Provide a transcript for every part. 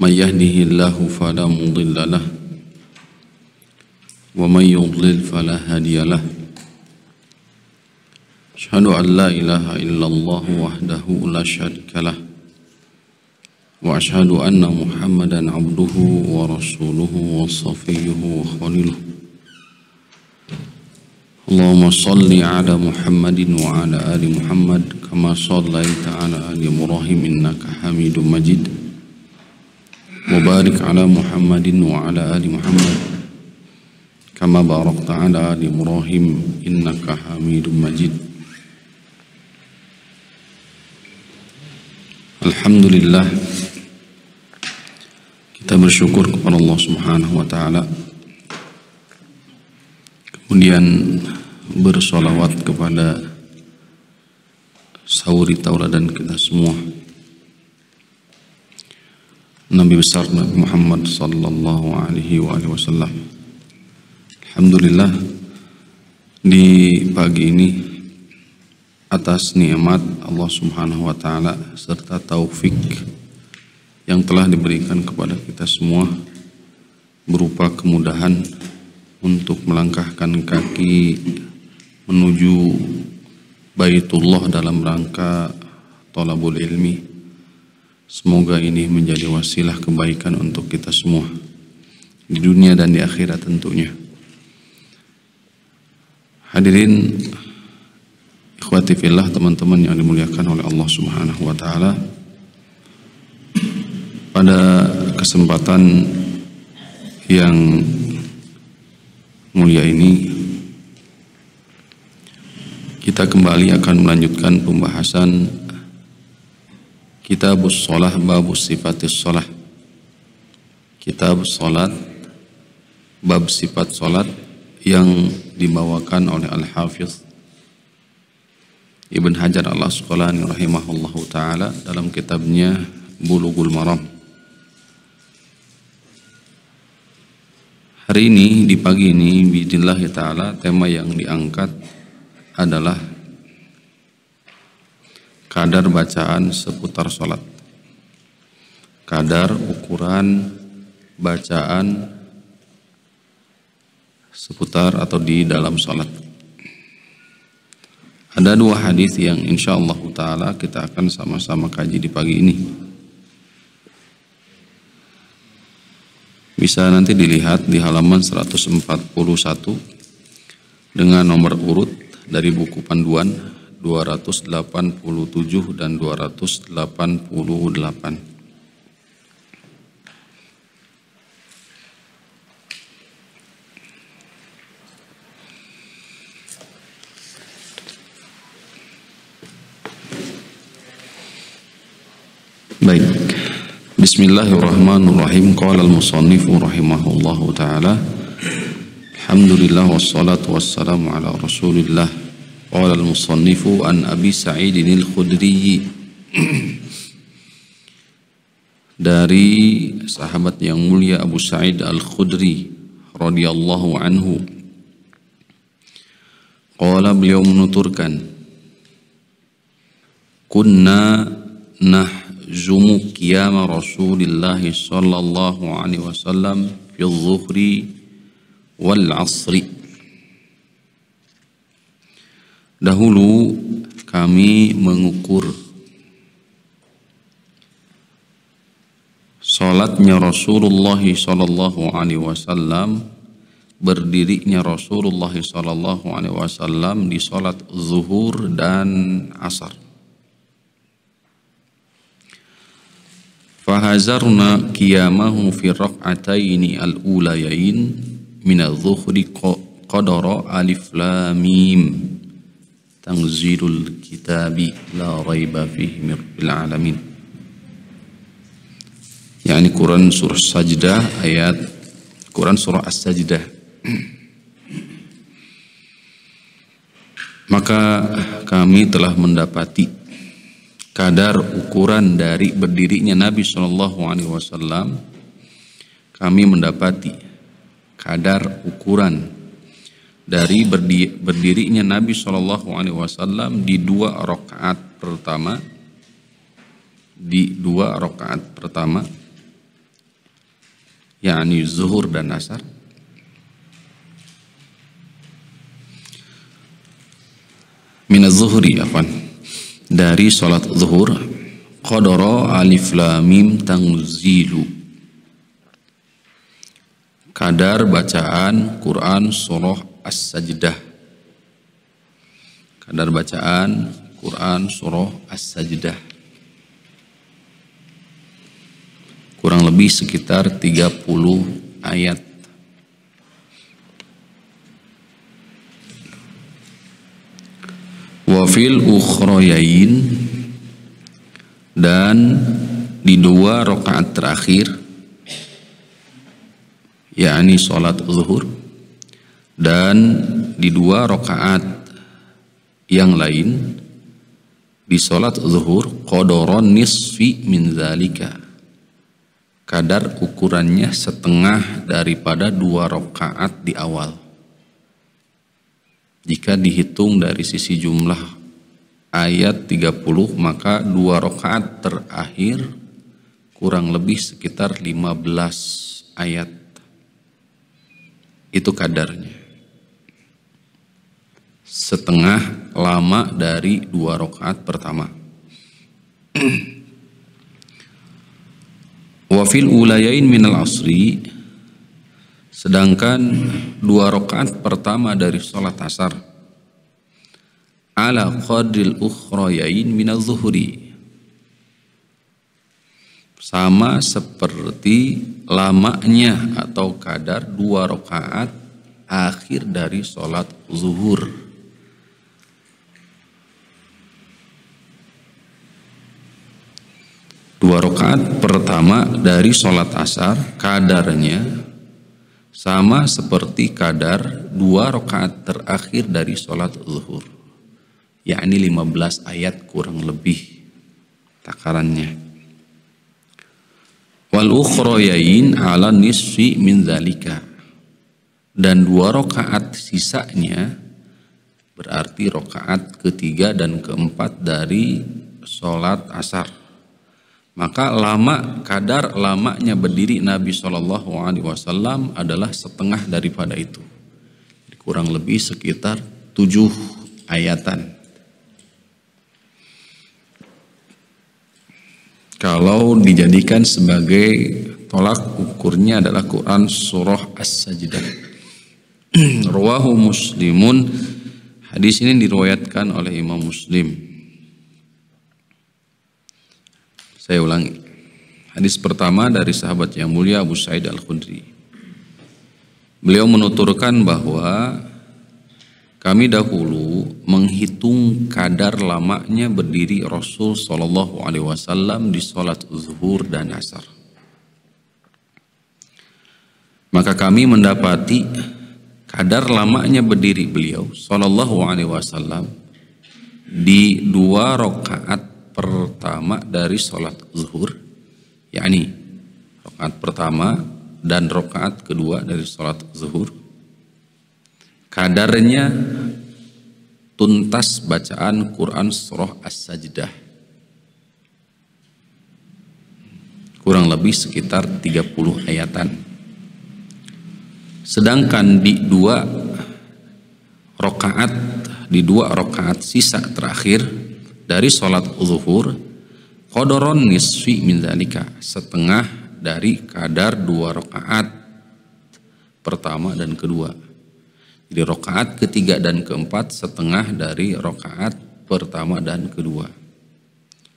من يهده الله فلا مضل له ومن يضلل فلا هادي له أشهد أن لا إله إلا الله وحده لا شريك له وأشهد أن محمدا عبده ورسوله وصفيه وخليله اللهم صل على محمد وعلى آل محمد كما صليت على آل إبراهيم إنك حميد مجيد وبارك على محمد وعلى آل محمد كما باركت على آل إبراهيم إنك حميد مجيد الحمد لله kita bersyukur kepada Allah Subhanahu wa taala kemudian bersolawat kepada sauri tauladan kita semua Nabi besar Nabi Muhammad sallallahu alaihi wasallam. Alhamdulillah di pagi ini atas nikmat Allah Subhanahu wa taala serta taufik yang telah diberikan kepada kita semua berupa kemudahan untuk melangkahkan kaki menuju Baitullah dalam rangka tolabul ilmi Semoga ini menjadi wasilah kebaikan untuk kita semua di dunia dan di akhirat tentunya. Hadirin ikhwati fillah teman-teman yang dimuliakan oleh Allah Subhanahu wa taala. Pada kesempatan yang mulia ini kita kembali akan melanjutkan pembahasan Kitabus Salah Babus Sifatis Salah Kitab Salat Bab Sifat Salat yang dibawakan oleh Al-Hafiz Ibn Hajar Al-Asqalani rahimahullahu taala dalam kitabnya Bulughul Maram Hari ini di pagi ini bidillahi taala tema yang diangkat adalah kadar bacaan seputar sholat kadar ukuran bacaan seputar atau di dalam sholat ada dua hadis yang insya Allah taala kita akan sama-sama kaji di pagi ini bisa nanti dilihat di halaman 141 dengan nomor urut dari buku panduan 287 dan 288. Baik. Bismillahirrahmanirrahim. Qala al-musannif rahimahullahu taala. Alhamdulillah wassalatu wassalamu ala Rasulillah قال المصنف عن أبي سعيد الخدري dari sahabat yang mulia Abu Sa'id Al-Khudri radhiyallahu anhu Qala beliau menuturkan Kunna nahzumu qiyama Rasulillah sallallahu alaihi wasallam fi dhuhri wal asri Dahulu kami mengukur Salatnya Rasulullah Sallallahu Alaihi Wasallam Berdirinya Rasulullah Sallallahu Alaihi Wasallam Di salat zuhur dan asar Fahazarna qiyamahu fi rak'ataini al-ulayain min adh-dhuhri qadara alif lam mim tanzilul kitabi la raiba fihi min alamin yakni Quran surah Sajdah ayat Quran surah As-Sajdah maka kami telah mendapati kadar ukuran dari berdirinya Nabi Shallallahu alaihi wasallam kami mendapati kadar ukuran dari berdi, berdirinya Nabi Shallallahu Alaihi Wasallam di dua rakaat pertama di dua rakaat pertama yakni zuhur dan asar Min zuhuri apa? dari sholat zuhur qadara alif lam mim tangzilu kadar bacaan Quran surah As-Sajdah. Kadar bacaan Quran surah As-Sajdah. Kurang lebih sekitar 30 ayat. Wafil ukhroyain dan di dua rakaat terakhir yakni sholat zuhur dan di dua rokaat yang lain di sholat zuhur kodoron nisfi min zalika kadar ukurannya setengah daripada dua rokaat di awal jika dihitung dari sisi jumlah ayat 30 maka dua rokaat terakhir kurang lebih sekitar 15 ayat itu kadarnya setengah lama dari dua rakaat pertama. Wafil ulayain min al asri Sedangkan dua rakaat pertama dari sholat asar Ala qadil ukhrayain al zuhri Sama seperti lamanya atau kadar dua rakaat akhir dari sholat zuhur dua rakaat pertama dari sholat asar kadarnya sama seperti kadar dua rakaat terakhir dari sholat zuhur yakni 15 ayat kurang lebih takarannya wal ukhrayain ala nisfi min zalika dan dua rakaat sisanya berarti rakaat ketiga dan keempat dari sholat asar maka lama kadar lamanya berdiri Nabi Shallallahu Alaihi Wasallam adalah setengah daripada itu, kurang lebih sekitar tujuh ayatan. Kalau dijadikan sebagai tolak ukurnya adalah Quran surah As-Sajdah. Ruwahu Muslimun. Hadis ini diriwayatkan oleh Imam Muslim. Saya ulangi. Hadis pertama dari sahabat yang mulia Abu Sa'id Al-Khudri. Beliau menuturkan bahwa kami dahulu menghitung kadar lamanya berdiri Rasul Shallallahu Alaihi Wasallam di sholat zuhur dan asar. Maka kami mendapati kadar lamanya berdiri beliau Shallallahu Alaihi Wasallam di dua rakaat pertama dari sholat zuhur, yakni rokaat pertama dan rokaat kedua dari sholat zuhur. Kadarnya tuntas bacaan Quran surah As-Sajdah. Kurang lebih sekitar 30 ayatan. Sedangkan di dua rokaat di dua rokaat sisa terakhir dari sholat zuhur Kodoron nisfi min zalika, setengah dari kadar dua rokaat pertama dan kedua. Jadi rokaat ketiga dan keempat setengah dari rokaat pertama dan kedua.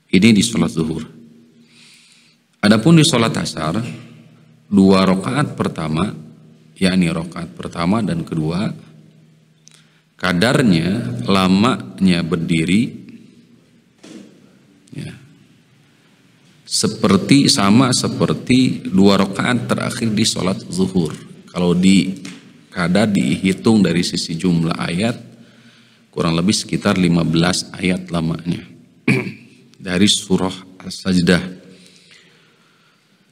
Ini di sholat zuhur. Adapun di sholat asar, dua rokaat pertama, yakni rokaat pertama dan kedua, kadarnya lamanya berdiri ya, seperti sama seperti dua rakaat terakhir di sholat zuhur. Kalau di kada dihitung dari sisi jumlah ayat kurang lebih sekitar 15 ayat lamanya dari surah As-Sajdah.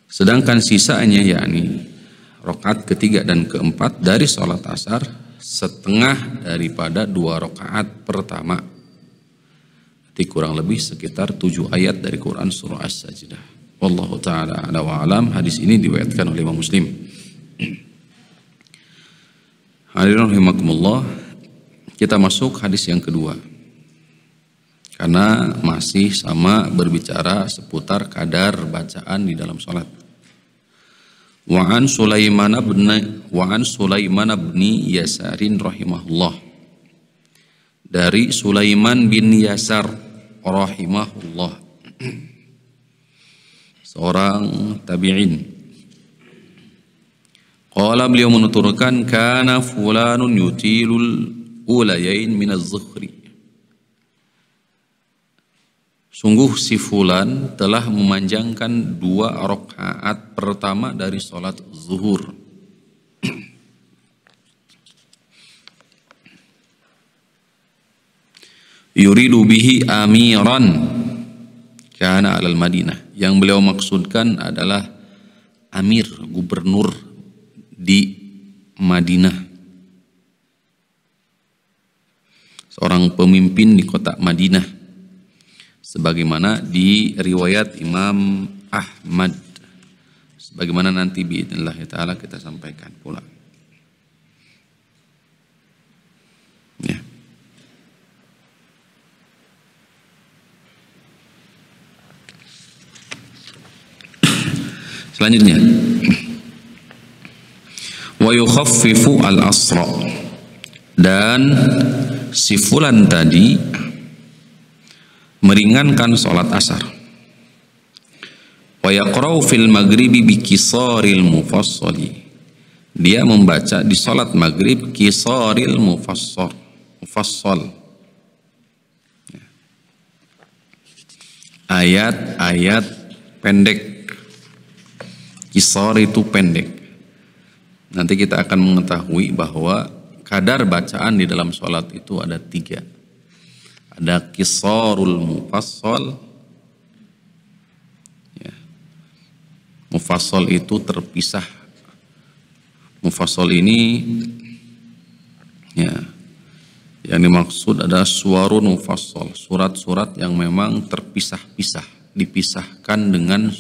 Sedangkan sisanya yakni rokat ketiga dan keempat dari sholat asar setengah daripada dua rokaat pertama di kurang lebih sekitar tujuh ayat dari Quran surah As-Sajdah. Wallahu taala ala wa alam. Hadis ini diwayatkan oleh Imam Muslim. Hadirin rahimakumullah, kita masuk hadis yang kedua. Karena masih sama berbicara seputar kadar bacaan di dalam salat. Wa'an Sulaiman bin Wa'an Sulaiman bin Yasarin rahimahullah. Dari Sulaiman bin Yasar rahimahullah seorang tabi'in Qala beliau menuturkan kana fulanun yutilul ulayain minaz zuhri Sungguh si fulan telah memanjangkan dua rakaat pertama dari sholat zuhur. yuridu bihi amiran kana alal Madinah yang beliau maksudkan adalah amir gubernur di Madinah seorang pemimpin di kota Madinah sebagaimana di riwayat Imam Ahmad sebagaimana nanti biidznillah ya taala kita sampaikan pula ya Selanjutnya. Wa yukhaffifu al-asra. Dan si fulan tadi meringankan salat asar. Wa yaqra'u fil maghribi bi qisaril mufassali. Dia membaca di salat maghrib qisaril mufassal. Mufassal. Ayat-ayat pendek Kisor itu pendek. Nanti kita akan mengetahui bahwa kadar bacaan di dalam sholat itu ada tiga. Ada kisorul mufassal. Ya. Mufassal itu terpisah. Mufassal ini ya yang dimaksud ada suarun mufassal, surat-surat yang memang terpisah-pisah, dipisahkan dengan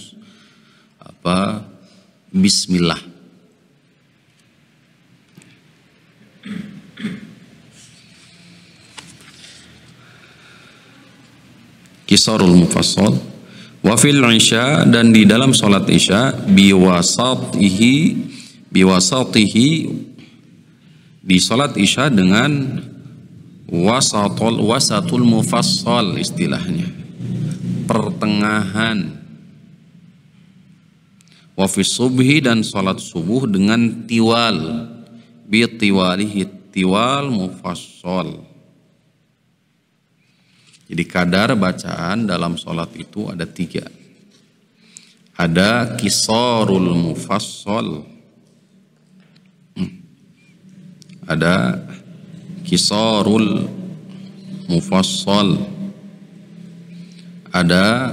apa Bismillah. Kisarul Mufassal wa fil isya dan di dalam salat isya biwasatihi biwasatihi di salat isya dengan wasatul wasatul mufassal istilahnya pertengahan Wafis subhi dan salat subuh dengan tiwal. Bi tiwalihi tiwal mufassal. Jadi kadar bacaan dalam sholat itu ada tiga. Ada kisarul mufassal. Hmm. Ada kisarul mufassal. Ada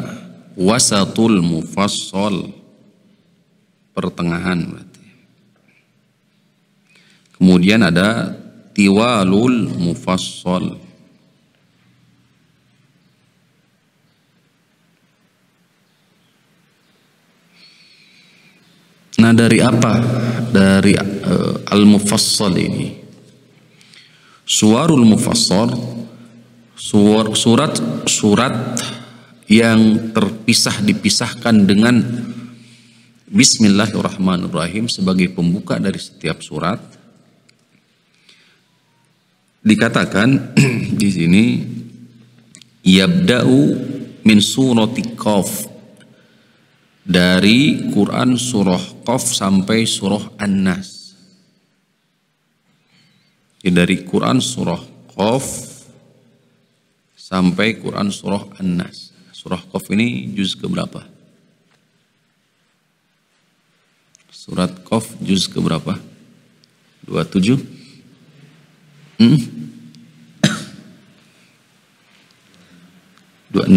wasatul mufassal pertengahan berarti. Kemudian ada tiwalul mufassal. Nah, dari apa? Dari uh, al-mufassal ini. suarul mufassal suar, surat surat yang terpisah dipisahkan dengan Bismillahirrahmanirrahim sebagai pembuka dari setiap surat dikatakan di sini yabda'u min surati qaf dari Quran surah Qaf sampai surah An-Nas. dari Quran surah Qaf sampai Quran surah An-Nas. Surah Qaf ini juz ke berapa? Surat Qaf juz ke berapa? 27. Hmm? 26.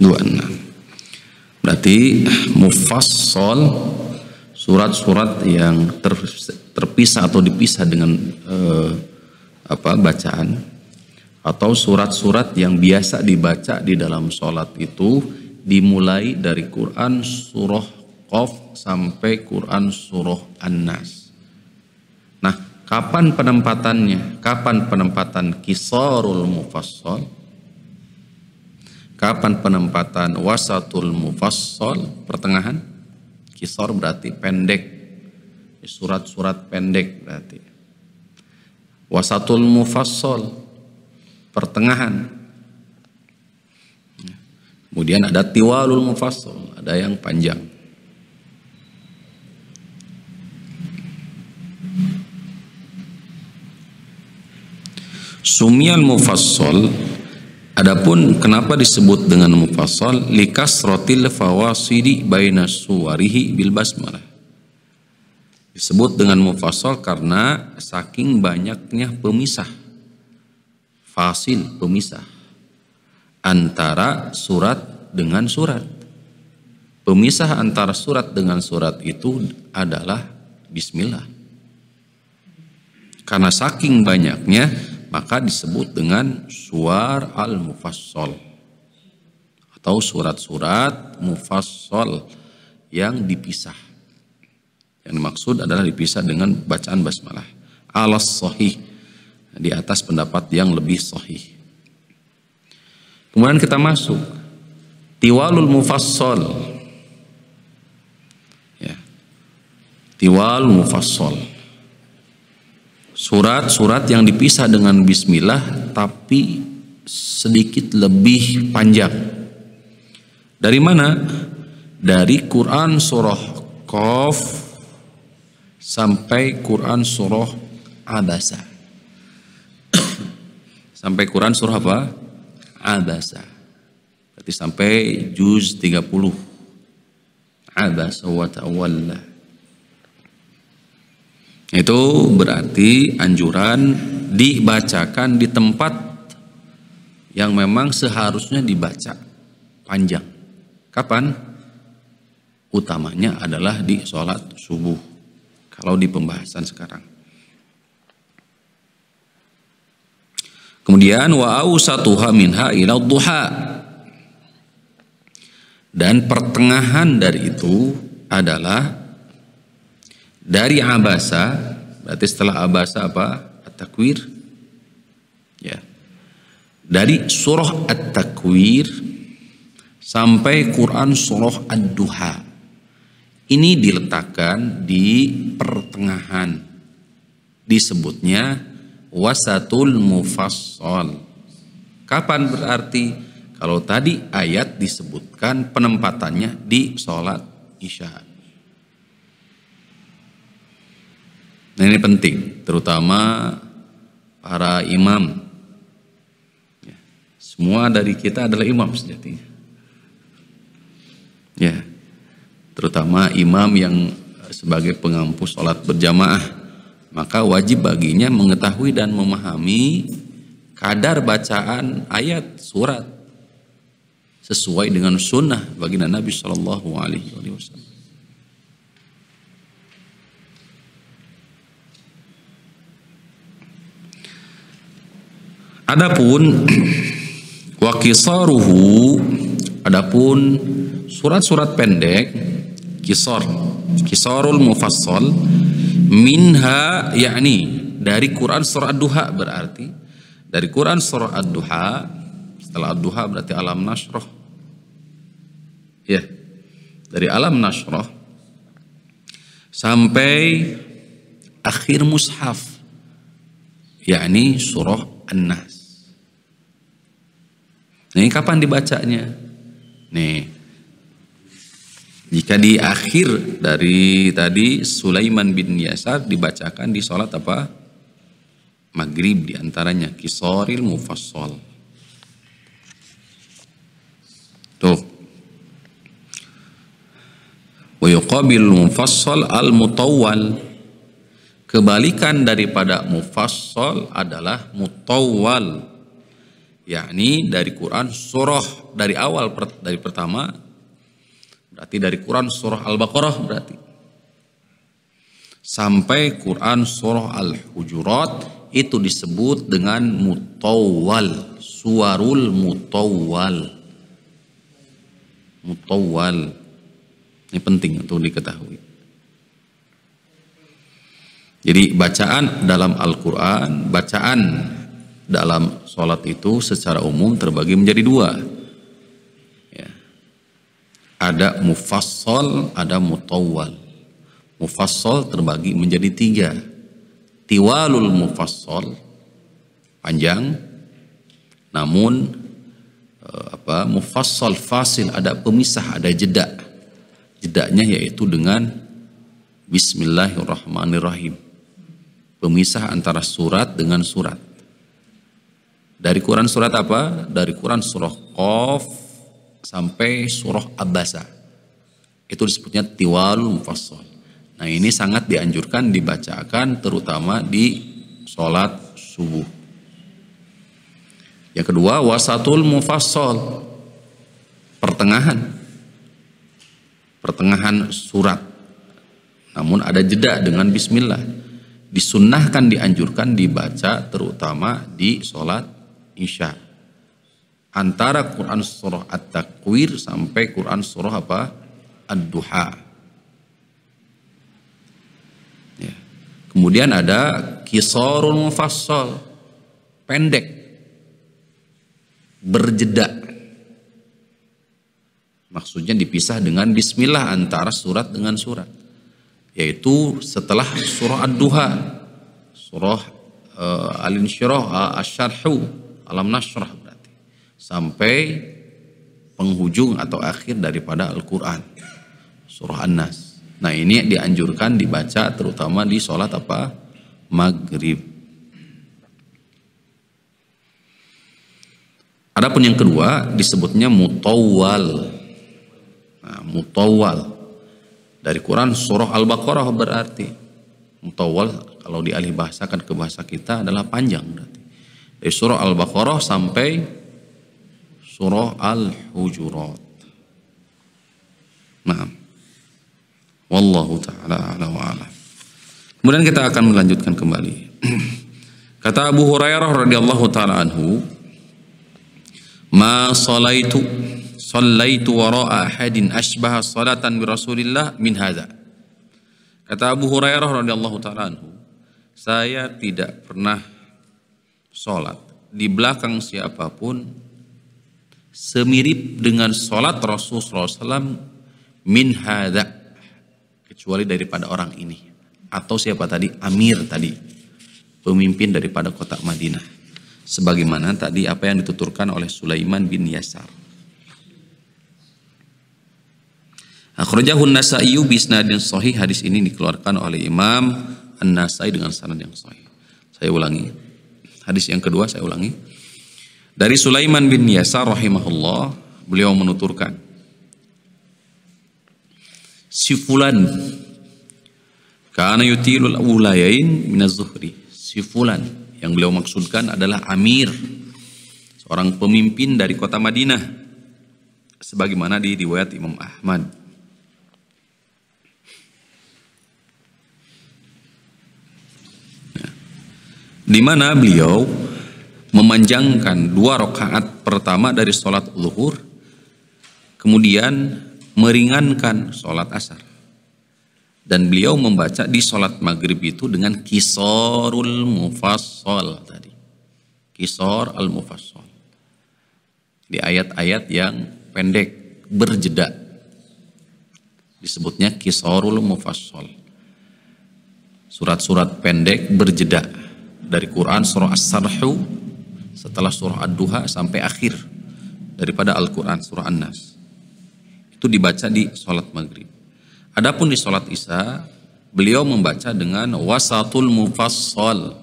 26. Berarti mufassal surat-surat yang ter, terpisah atau dipisah dengan eh, apa bacaan atau surat-surat yang biasa dibaca di dalam sholat itu dimulai dari Quran surah Qaf sampai Quran surah An-Nas. Nah, kapan penempatannya? Kapan penempatan Kisarul Mufassal? Kapan penempatan Wasatul Mufassal? Pertengahan? Kisar berarti pendek. Surat-surat pendek berarti. Wasatul Mufassal pertengahan Kemudian ada tiwalul mufassal, ada yang panjang. Sumian mufassal Adapun kenapa disebut dengan mufassal rotil fawasidi baina suwarihi bil basmalah. Disebut dengan mufassal karena saking banyaknya pemisah. Fasil pemisah antara surat dengan surat. Pemisah antara surat dengan surat itu adalah bismillah. Karena saking banyaknya maka disebut dengan suar al-mufassal atau surat-surat mufassal yang dipisah. Yang dimaksud adalah dipisah dengan bacaan basmalah. Alas sahih di atas pendapat yang lebih sahih. Kemudian kita masuk tiwalul mufassal. Ya. Tiwal mufassal surat-surat yang dipisah dengan bismillah tapi sedikit lebih panjang. Dari mana? Dari Quran surah Qaf sampai Quran surah Abasa. sampai Quran surah apa? Abasa. Berarti sampai juz 30. Abasa wa ta'wallah. Itu berarti anjuran dibacakan di tempat yang memang seharusnya dibaca panjang. Kapan? Utamanya adalah di sholat subuh. Kalau di pembahasan sekarang. Kemudian wa'au satuha minha ila duha. Dan pertengahan dari itu adalah dari abasa berarti setelah abasa apa at-takwir ya dari surah at-takwir sampai Quran surah ad-duha ini diletakkan di pertengahan disebutnya wasatul mufassal kapan berarti kalau tadi ayat disebutkan penempatannya di sholat isya Nah ini penting, terutama para imam. Ya, semua dari kita adalah imam sejatinya. Ya, terutama imam yang eh, sebagai pengampu sholat berjamaah, maka wajib baginya mengetahui dan memahami kadar bacaan ayat surat sesuai dengan sunnah baginda Nabi Shallallahu Alaihi Wasallam. Adapun wakisaruhu, adapun surat-surat pendek, kisor, kisorul mufassal, minha yakni dari Quran surah Ad-Duha berarti dari Quran surah Ad-Duha setelah Ad-Duha berarti alam nasroh ya dari alam nasroh sampai akhir mushaf yakni surah An-Nas Nih kapan dibacanya? Nih. Jika di akhir dari tadi Sulaiman bin Yasar dibacakan di sholat apa? Maghrib diantaranya. Kisoril mufassol. Tuh. Wa yuqabil mufassal al mutawwal. Kebalikan daripada mufassol adalah mutawwal yakni dari Quran surah dari awal dari pertama berarti dari Quran surah Al-Baqarah berarti sampai Quran surah Al-Hujurat itu disebut dengan mutawwal suarul mutawwal mutawwal ini penting untuk diketahui jadi bacaan dalam Al-Quran bacaan dalam sholat itu secara umum terbagi menjadi dua. Ya. Ada mufassal, ada mutawwal. Mufassal terbagi menjadi tiga. Tiwalul mufassal panjang, namun eh, apa mufassal fasil ada pemisah, ada jeda. Jedanya yaitu dengan Bismillahirrahmanirrahim. Pemisah antara surat dengan surat dari Quran surat apa? Dari Quran surah Qaf sampai surah Abasa. Itu disebutnya tiwalul mufassal. Nah ini sangat dianjurkan dibacakan terutama di sholat subuh. Yang kedua wasatul mufassal pertengahan pertengahan surat. Namun ada jeda dengan bismillah. Disunnahkan dianjurkan dibaca terutama di sholat Isya. Antara Quran surah At-Takwir sampai Quran surah apa? Ad-Duha. Ya. Kemudian ada Kisarul Mufassal. Pendek. Berjeda. Maksudnya dipisah dengan bismillah antara surat dengan surat. Yaitu setelah surah Ad-Duha. Surah uh, Al-Insyirah Asyarhu alam nasrah berarti sampai penghujung atau akhir daripada Al-Quran surah An-Nas nah ini dianjurkan dibaca terutama di sholat apa maghrib adapun yang kedua disebutnya mutawal nah, mutawal dari Quran surah Al-Baqarah berarti mutawal kalau dialih bahasakan ke bahasa kita adalah panjang berarti dari eh, surah Al-Baqarah sampai surah Al-Hujurat. Nah, wallahu taala ala wa ala. Kemudian kita akan melanjutkan kembali. Kata Abu Hurairah radhiyallahu taala anhu, "Ma salaitu salaitu wara'a ahadin asbaha salatan bi Rasulillah min hadza." Kata Abu Hurairah radhiyallahu taala anhu, saya tidak pernah sholat di belakang siapapun semirip dengan sholat Rasulullah SAW min hada kecuali daripada orang ini atau siapa tadi Amir tadi pemimpin daripada kota Madinah sebagaimana tadi apa yang dituturkan oleh Sulaiman bin Yasar Akhrajahun Nasa'i bisnadin sahih hadis ini dikeluarkan oleh Imam An-Nasa'i dengan sanad yang sahih saya ulangi Hadis yang kedua saya ulangi. Dari Sulaiman bin Yasar rahimahullah, beliau menuturkan. Si fulan karena yutilul ulayain minaz zuhri. Si fulan yang beliau maksudkan adalah amir seorang pemimpin dari kota Madinah sebagaimana di riwayat Imam Ahmad di mana beliau memanjangkan dua rakaat pertama dari sholat zuhur, kemudian meringankan sholat asar. Dan beliau membaca di sholat maghrib itu dengan kisorul mufassal tadi. Kisor al mufassal. Di ayat-ayat yang pendek, berjeda. Disebutnya kisorul mufassal. Surat-surat pendek berjeda dari Quran surah As-Sarhu setelah surah Ad-Duha sampai akhir daripada Al-Quran surah An-Nas. Itu dibaca di sholat maghrib. Adapun di sholat isya, beliau membaca dengan wasatul mufassal.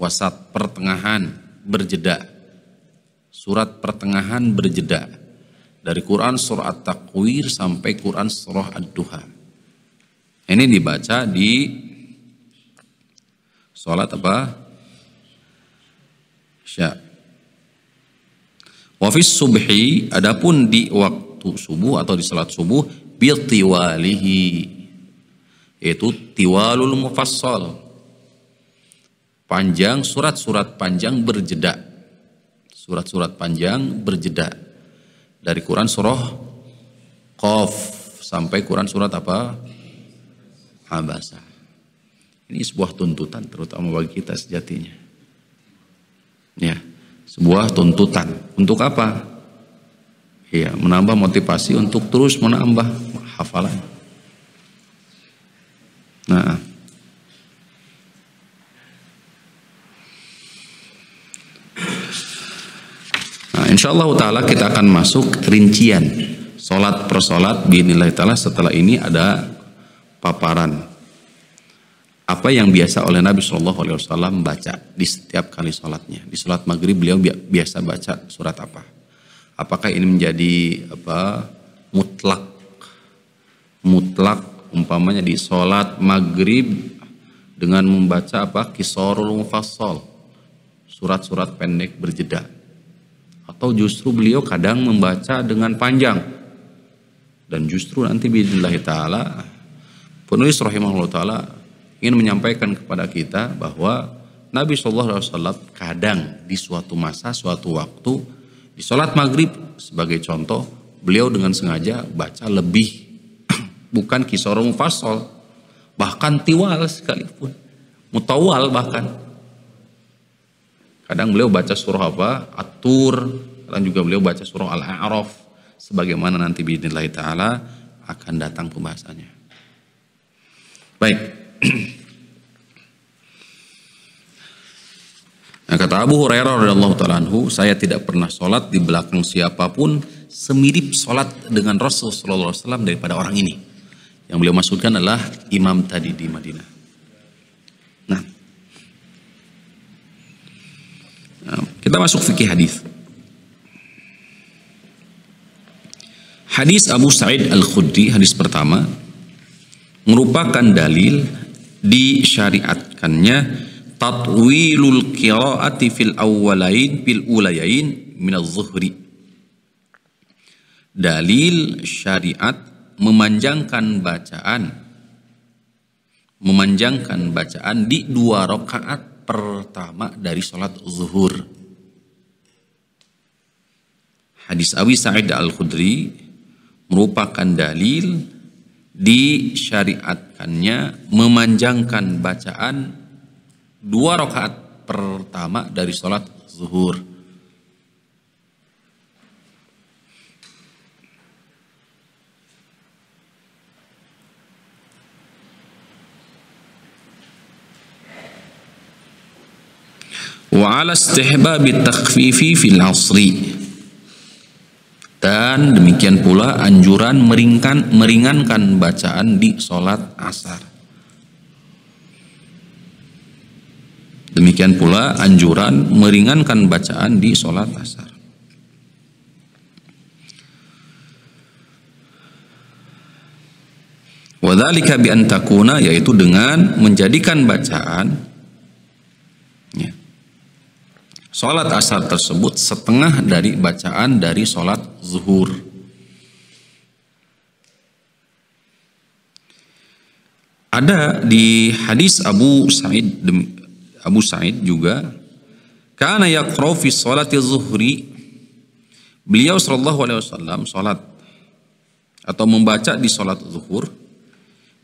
Wasat pertengahan berjeda. Surat pertengahan berjeda. Dari Quran surah At-Takwir sampai Quran surah Ad-Duha. Ini dibaca di Sholat apa? Isya. Wafis subhi, adapun di waktu subuh atau di salat subuh, bitiwalihi, yaitu tiwalul mufassal. Panjang, surat-surat panjang berjeda. Surat-surat panjang berjeda. Dari Quran surah Qaf sampai Quran surat apa? Abasa. Ini sebuah tuntutan terutama bagi kita sejatinya. Ya, sebuah tuntutan. Untuk apa? Ya, menambah motivasi untuk terus menambah hafalan. Nah, Nah, insya Allah ta'ala kita akan masuk rincian sholat per sholat binilai ta'ala setelah ini ada paparan apa yang biasa oleh Nabi Shallallahu Alaihi Wasallam baca di setiap kali sholatnya. Di sholat maghrib beliau biasa baca surat apa? Apakah ini menjadi apa mutlak? Mutlak umpamanya di sholat maghrib dengan membaca apa kisorul mufassal surat-surat pendek berjeda atau justru beliau kadang membaca dengan panjang dan justru nanti kita ta'ala penulis rahimahullah ta'ala ingin menyampaikan kepada kita bahwa Nabi Shallallahu Alaihi Wasallam kadang di suatu masa, suatu waktu di sholat maghrib sebagai contoh beliau dengan sengaja baca lebih bukan kisoro fasol bahkan tiwal sekalipun mutawal bahkan kadang beliau baca surah apa atur kadang juga beliau baca surah al-a'raf sebagaimana nanti bidadari taala akan datang pembahasannya baik nah, kata Abu Hurairah radhiyallahu taala anhu, saya tidak pernah sholat di belakang siapapun semirip sholat dengan Rasul sallallahu alaihi wasallam daripada orang ini. Yang beliau maksudkan adalah imam tadi di Madinah. Nah. nah kita masuk fikih hadis. Hadis Abu Sa'id Al-Khudri, hadis pertama, merupakan dalil disyariatkannya tatwilul qiraati fil awwalain fil ulayain min zuhri dalil syariat memanjangkan bacaan memanjangkan bacaan di dua rakaat pertama dari sholat zuhur hadis awi Sa'id Al-Khudri merupakan dalil disyariatkannya memanjangkan bacaan dua rakaat pertama dari sholat zuhur. Wa ala istihbabi takhfifi fil asri dan demikian pula anjuran meringkan, meringankan bacaan di sholat asar. Demikian pula anjuran meringankan bacaan di sholat asar. Wadhalika bi'antakuna yaitu dengan menjadikan bacaan Sholat asar tersebut setengah dari bacaan dari sholat zuhur. Ada di hadis Abu Sa'id Abu Sa'id juga karena yaqra fi sholati zuhri beliau sallallahu alaihi wasallam sholat atau membaca di sholat zuhur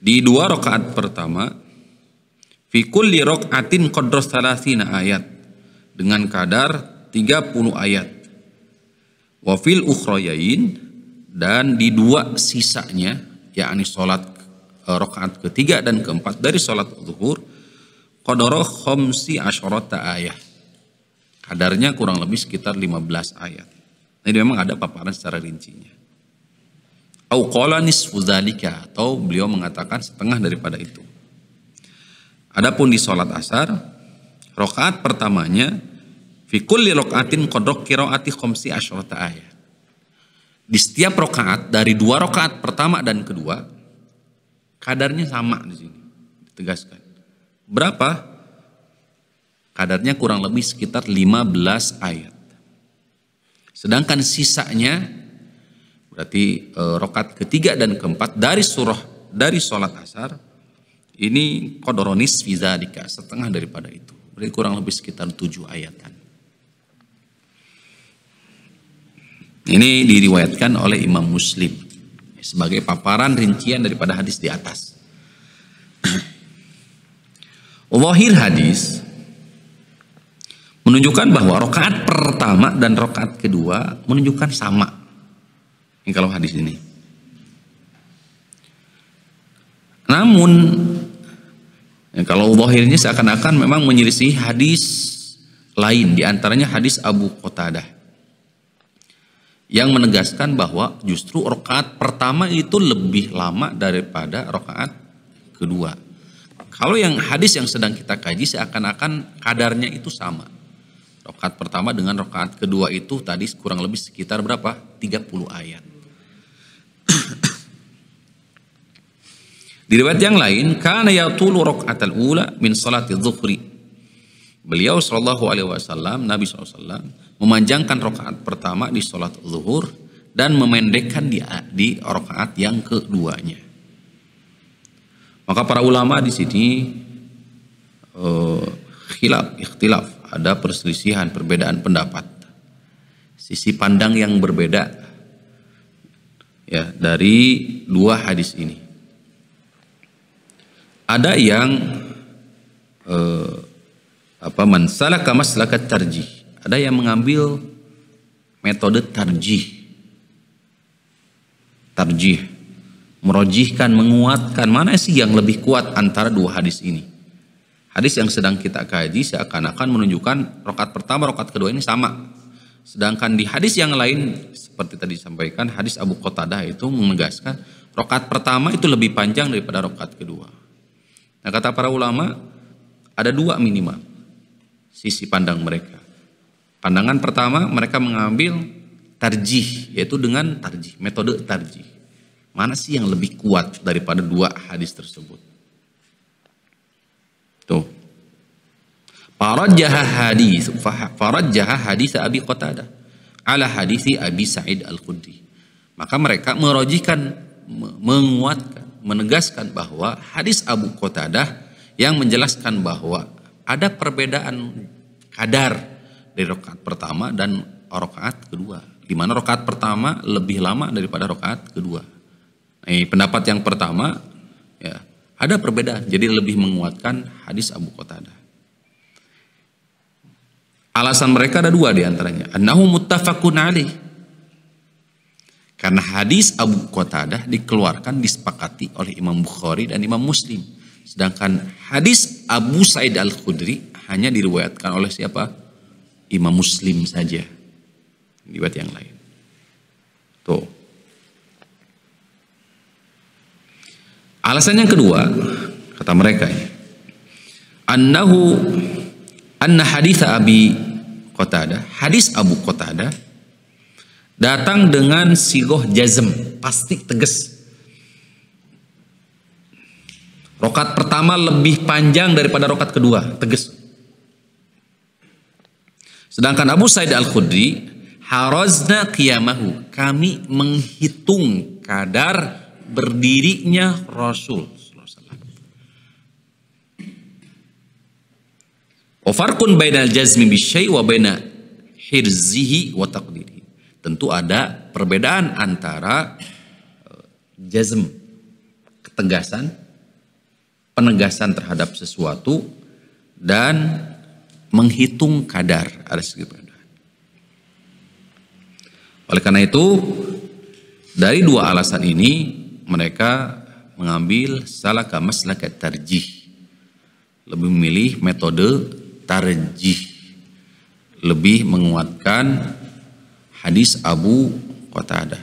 di dua rakaat pertama fi kulli rakaatin qadra 30 ayat dengan kadar 30 ayat. Wafil ukhrayain dan di dua sisanya yakni salat e, rakaat ketiga dan keempat dari salat zuhur qadara khamsi asyrata ayat. Kadarnya kurang lebih sekitar 15 ayat. Ini memang ada paparan secara rincinya. Au atau beliau mengatakan setengah daripada itu. Adapun di salat asar Rokaat pertamanya, fikul kulli rokaatin kodok kiroati khomsi asyrata ayat. Di setiap rokaat, dari dua rokaat pertama dan kedua, kadarnya sama di sini, ditegaskan. Berapa? Kadarnya kurang lebih sekitar 15 ayat. Sedangkan sisanya berarti e, rokat ketiga dan keempat dari surah dari sholat asar ini kodoronis fizalika setengah daripada itu. Berarti kurang lebih sekitar tujuh ayatan. Ini diriwayatkan oleh Imam Muslim sebagai paparan rincian daripada hadis di atas. Wahir hadis menunjukkan bahwa rokaat pertama dan rokaat kedua menunjukkan sama. Ini kalau hadis ini. Namun Ya, kalau zahirnya seakan-akan memang menyelisih hadis lain, diantaranya hadis Abu Qatadah yang menegaskan bahwa justru rokaat pertama itu lebih lama daripada rokaat kedua. Kalau yang hadis yang sedang kita kaji seakan-akan kadarnya itu sama. Rokaat pertama dengan rokaat kedua itu tadi kurang lebih sekitar berapa? 30 ayat. Di riwayat yang lain, karena ya tulu rokaatul ula min salat zuhri. Beliau Shallallahu alaihi wasallam, Nabi SAW, memanjangkan rokaat pertama di salat zuhur dan memendekkan di, di rokaat yang keduanya. Maka para ulama di sini uh, khilaf, ikhtilaf, ada perselisihan, perbedaan pendapat. Sisi pandang yang berbeda ya dari dua hadis ini ada yang eh, apa mansalah kamas maslakat tarjih ada yang mengambil metode tarjih tarjih merojihkan menguatkan mana sih yang lebih kuat antara dua hadis ini hadis yang sedang kita kaji seakan-akan menunjukkan rokat pertama rokat kedua ini sama sedangkan di hadis yang lain seperti tadi disampaikan hadis Abu Qatadah itu menegaskan rokat pertama itu lebih panjang daripada rokat kedua Nah kata para ulama ada dua minimal sisi pandang mereka. Pandangan pertama mereka mengambil tarjih yaitu dengan tarjih, metode tarjih. Mana sih yang lebih kuat daripada dua hadis tersebut? Tuh. Farajjah hadis, farajjah hadis Abi Qatadah ala hadis Abi Sa'id Al-Khudri. Maka mereka merojikan menguatkan menegaskan bahwa hadis Abu Qatadah yang menjelaskan bahwa ada perbedaan kadar dari rokaat pertama dan rokaat kedua. Di mana rokaat pertama lebih lama daripada rokaat kedua. Nah, ini pendapat yang pertama ya, ada perbedaan, jadi lebih menguatkan hadis Abu Qatadah. Alasan mereka ada dua diantaranya antaranya. muttafaqun Ali karena hadis Abu Qatadah dikeluarkan disepakati oleh Imam Bukhari dan Imam Muslim. Sedangkan hadis Abu Said Al-Khudri hanya diriwayatkan oleh siapa? Imam Muslim saja. Riwayat yang lain. Tuh. Alasan yang kedua, kata mereka an Annahu anna haditha Abi Qatadah, hadis Abu Qatadah datang dengan sigoh jazm, pasti tegas. Rokat pertama lebih panjang daripada rokat kedua, tegas. Sedangkan Abu Said Al-Khudri, harazna qiyamahu, kami menghitung kadar berdirinya Rasul. Wafarkun bainal jazmi bisyai wa baina hirzihi wa taqdiri tentu ada perbedaan antara eh, jazm, ketegasan, penegasan terhadap sesuatu, dan menghitung kadar ada segi perbedaan. Oleh karena itu, dari dua alasan ini mereka mengambil salah maslaka tarjih. Lebih memilih metode tarjih. Lebih menguatkan hadis Abu Qatadah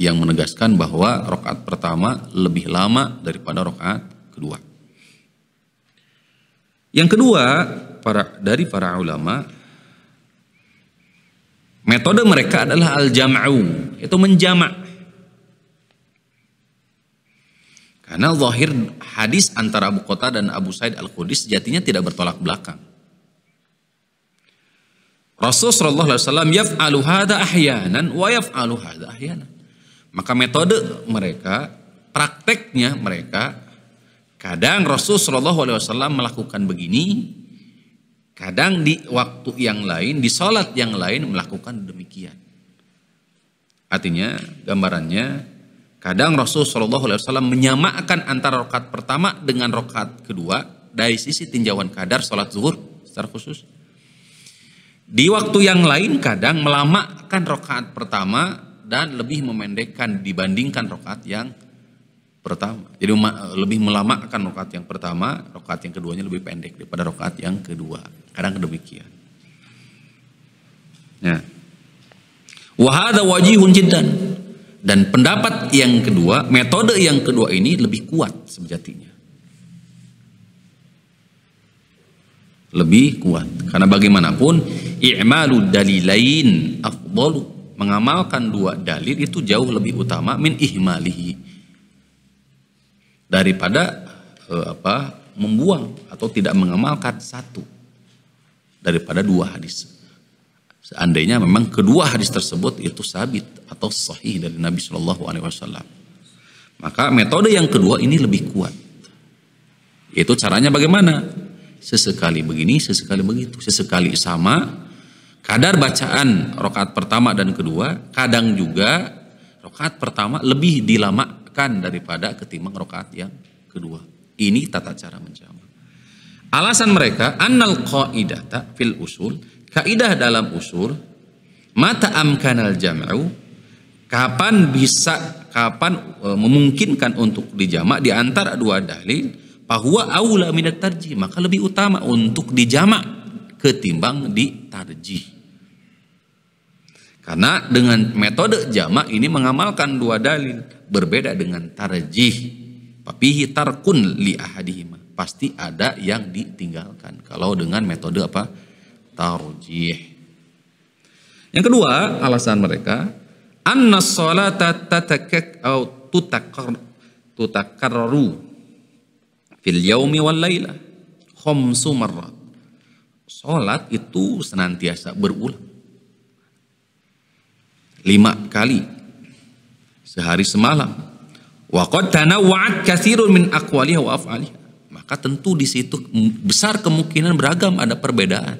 yang menegaskan bahwa rokaat pertama lebih lama daripada rokaat kedua. Yang kedua, para dari para ulama metode mereka adalah al-jam'u, itu menjamak. Karena zahir hadis antara Abu Kota dan Abu Said al qudis sejatinya tidak bertolak belakang. Rasul Shallallahu alaihi wasallam yaf aluhada ahyanan wayaf aluhada ahyanan. Maka metode mereka, prakteknya mereka kadang Rasul Shallallahu alaihi wasallam melakukan begini, kadang di waktu yang lain, di salat yang lain melakukan demikian. Artinya gambarannya kadang Rasul Shallallahu alaihi wasallam menyamakan antara rokat pertama dengan rokat kedua dari sisi tinjauan kadar salat zuhur secara khusus di waktu yang lain kadang melamakan rokaat pertama dan lebih memendekkan dibandingkan rokaat yang pertama. Jadi lebih melamakan rokaat yang pertama, rokaat yang keduanya lebih pendek daripada rokaat yang kedua. Kadang demikian. Ya. Wahada wajihun cintan. Dan pendapat yang kedua, metode yang kedua ini lebih kuat sejatinya. lebih kuat. Karena bagaimanapun i'malu dalilain afdalu mengamalkan dua dalil itu jauh lebih utama min ihmalihi daripada eh, apa membuang atau tidak mengamalkan satu daripada dua hadis. Seandainya memang kedua hadis tersebut itu sabit atau sahih dari Nabi Shallallahu Alaihi Wasallam, maka metode yang kedua ini lebih kuat. Itu caranya bagaimana? sesekali begini, sesekali begitu, sesekali sama. Kadar bacaan rokat pertama dan kedua, kadang juga rokat pertama lebih dilamakan daripada ketimbang rokat yang kedua. Ini tata cara menjama. Alasan mereka annal qaidata fil usul, kaidah dalam usul mata amkanal jam'u kapan bisa kapan e, memungkinkan untuk dijamak di antara dua dalil bahwa aula minat tarjih, maka lebih utama untuk dijamak ketimbang ditarjih. Karena dengan metode jamak ini mengamalkan dua dalil berbeda dengan tarjih. Papihi tarkun li ahadihima. Pasti ada yang ditinggalkan. Kalau dengan metode apa? Tarjih. Yang kedua, alasan mereka anna salata tatakek au tutakar tutakarru fil yaumi wal laila khamsu marrat. Salat itu senantiasa berulang. Lima kali sehari semalam. Wa qad tanawwa'at katsirun min aqwaliha wa af'aliha. Maka tentu di situ besar kemungkinan beragam ada perbedaan.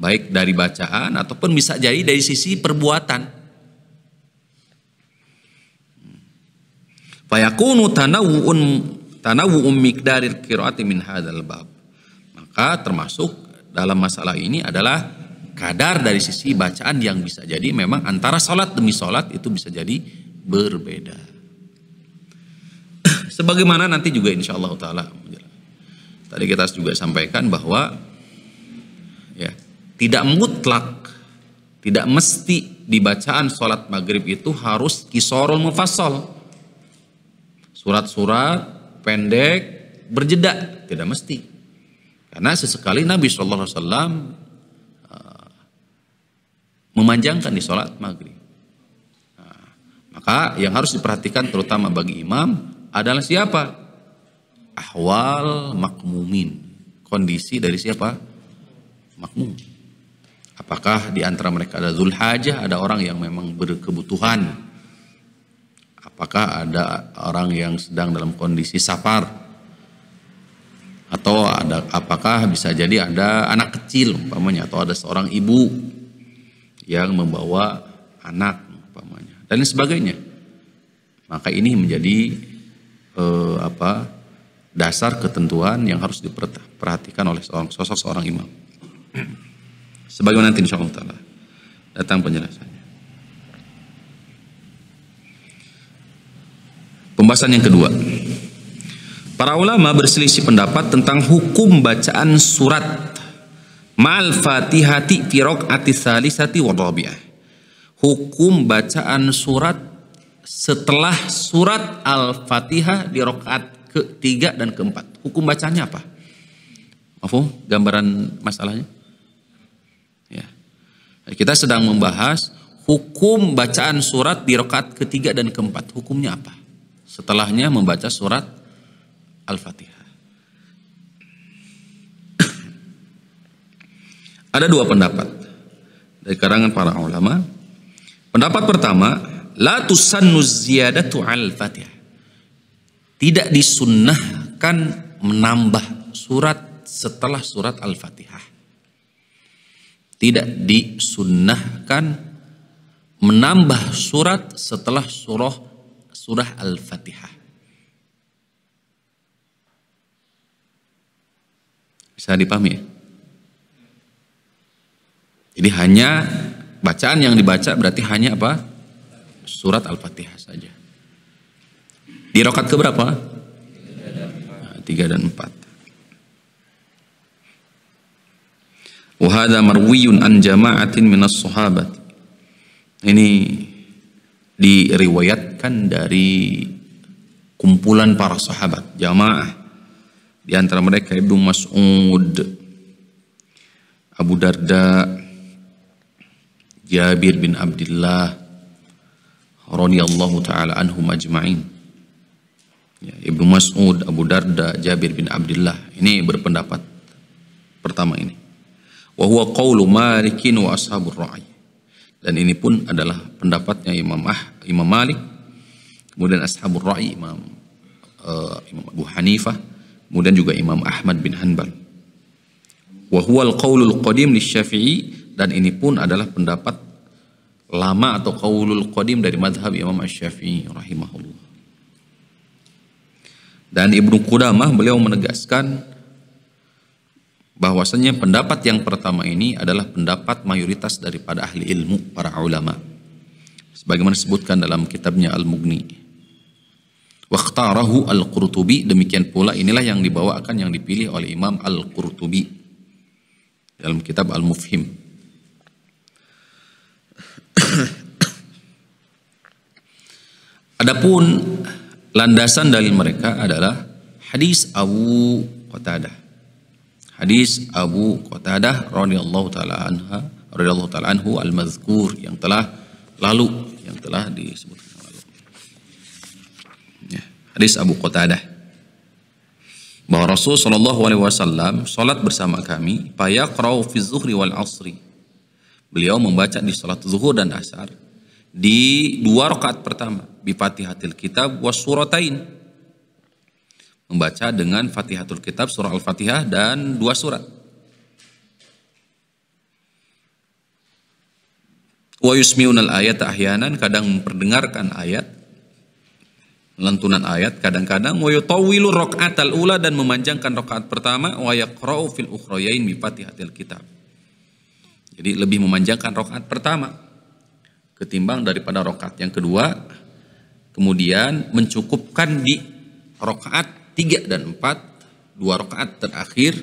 Baik dari bacaan ataupun bisa jadi dari sisi perbuatan. Fayakunu tanawwu'un tanawu'um dari qiraati min hadzal bab. Maka termasuk dalam masalah ini adalah kadar dari sisi bacaan yang bisa jadi memang antara salat demi salat itu bisa jadi berbeda. Sebagaimana nanti juga insya Allah taala tadi kita juga sampaikan bahwa ya tidak mutlak tidak mesti di bacaan sholat maghrib itu harus kisorul mufassal. Surat-surat pendek, berjeda, tidak mesti. Karena sesekali Nabi Shallallahu Alaihi Wasallam uh, memanjangkan di sholat maghrib. Nah, maka yang harus diperhatikan terutama bagi imam adalah siapa? Ahwal makmumin. Kondisi dari siapa? Makmum. Apakah di antara mereka ada zulhajah, ada orang yang memang berkebutuhan Apakah ada orang yang sedang dalam kondisi safar? Atau ada apakah bisa jadi ada anak kecil umpamanya atau ada seorang ibu yang membawa anak umpamanya dan sebagainya. Maka ini menjadi eh, apa dasar ketentuan yang harus diperhatikan oleh seorang sosok seorang imam. Sebagaimana nanti insyaallah datang penjelasan. Pembahasan yang kedua. Para ulama berselisih pendapat tentang hukum bacaan surat Ma'al Fatihati fi ati salisati wa Hukum bacaan surat setelah surat Al-Fatihah di rakaat ketiga dan keempat. Hukum bacanya apa? Maaf, gambaran masalahnya. Ya. Kita sedang membahas hukum bacaan surat di rakaat ketiga dan keempat. Hukumnya apa? Setelahnya membaca surat Al-Fatihah. Ada dua pendapat dari karangan para ulama. Pendapat pertama, la tusannu ziyadatu al-Fatihah. Tidak disunnahkan menambah surat setelah surat Al-Fatihah. Tidak disunnahkan menambah surat setelah surah surah Al-Fatihah. Bisa dipahami ya? Jadi hanya bacaan yang dibaca berarti hanya apa? Surat Al-Fatihah saja. Di rokat keberapa? Tiga dan empat. Wahada marwiyun an jama'atin minas sahabat. Ini diriwayat diriwayatkan dari kumpulan para sahabat jamaah di antara mereka Ibnu Mas'ud, Abu Darda, Jabir bin Abdullah radhiyallahu taala anhum ajma'in. Ya, Ibnu Mas'ud, Abu Darda, Jabir bin Abdullah ini berpendapat pertama ini. Wa huwa qaulu Malikin wa ashabur ra'i. Dan ini pun adalah pendapatnya Imam, ah, Imam Malik kemudian Ashabul ra'i Imam uh, Imam Abu Hanifah, kemudian juga Imam Ahmad bin Hanbal. Wa huwal qaulul qadim li Syafi'i dan ini pun adalah pendapat lama atau qaulul qadim dari madhab Imam syafii rahimahullah. Dan Ibnu Qudamah beliau menegaskan bahwasanya pendapat yang pertama ini adalah pendapat mayoritas daripada ahli ilmu para ulama sebagaimana disebutkan dalam kitabnya Al-Mughni Waktarahu Al-Qurtubi, demikian pula inilah yang dibawakan yang dipilih oleh Imam Al-Qurtubi dalam kitab Al-Mufhim. Adapun landasan dalil mereka adalah hadis Abu Qatadah. Hadis Abu Qatadah radhiyallahu taala anha radhiyallahu taala anhu al-mazkur yang telah lalu yang telah disebutkan hadis Abu Qatadah bahwa Rasul Shallallahu Alaihi Wasallam sholat bersama kami payak fi zuhri wal asri beliau membaca di sholat zuhur dan asar di dua rakaat pertama di fatihatil kitab was suratain membaca dengan fatihatul kitab surah al-fatihah dan dua surat wa yusmiunal ayat ahyanan kadang memperdengarkan ayat lantunan ayat kadang-kadang wa yutawwilu raka'atal ula dan memanjangkan rakaat pertama wa yaqra'u fil ukhrayain bi fatihatil kitab. Jadi lebih memanjangkan rakaat pertama ketimbang daripada rakaat yang kedua kemudian mencukupkan di rakaat 3 dan 4 dua rakaat terakhir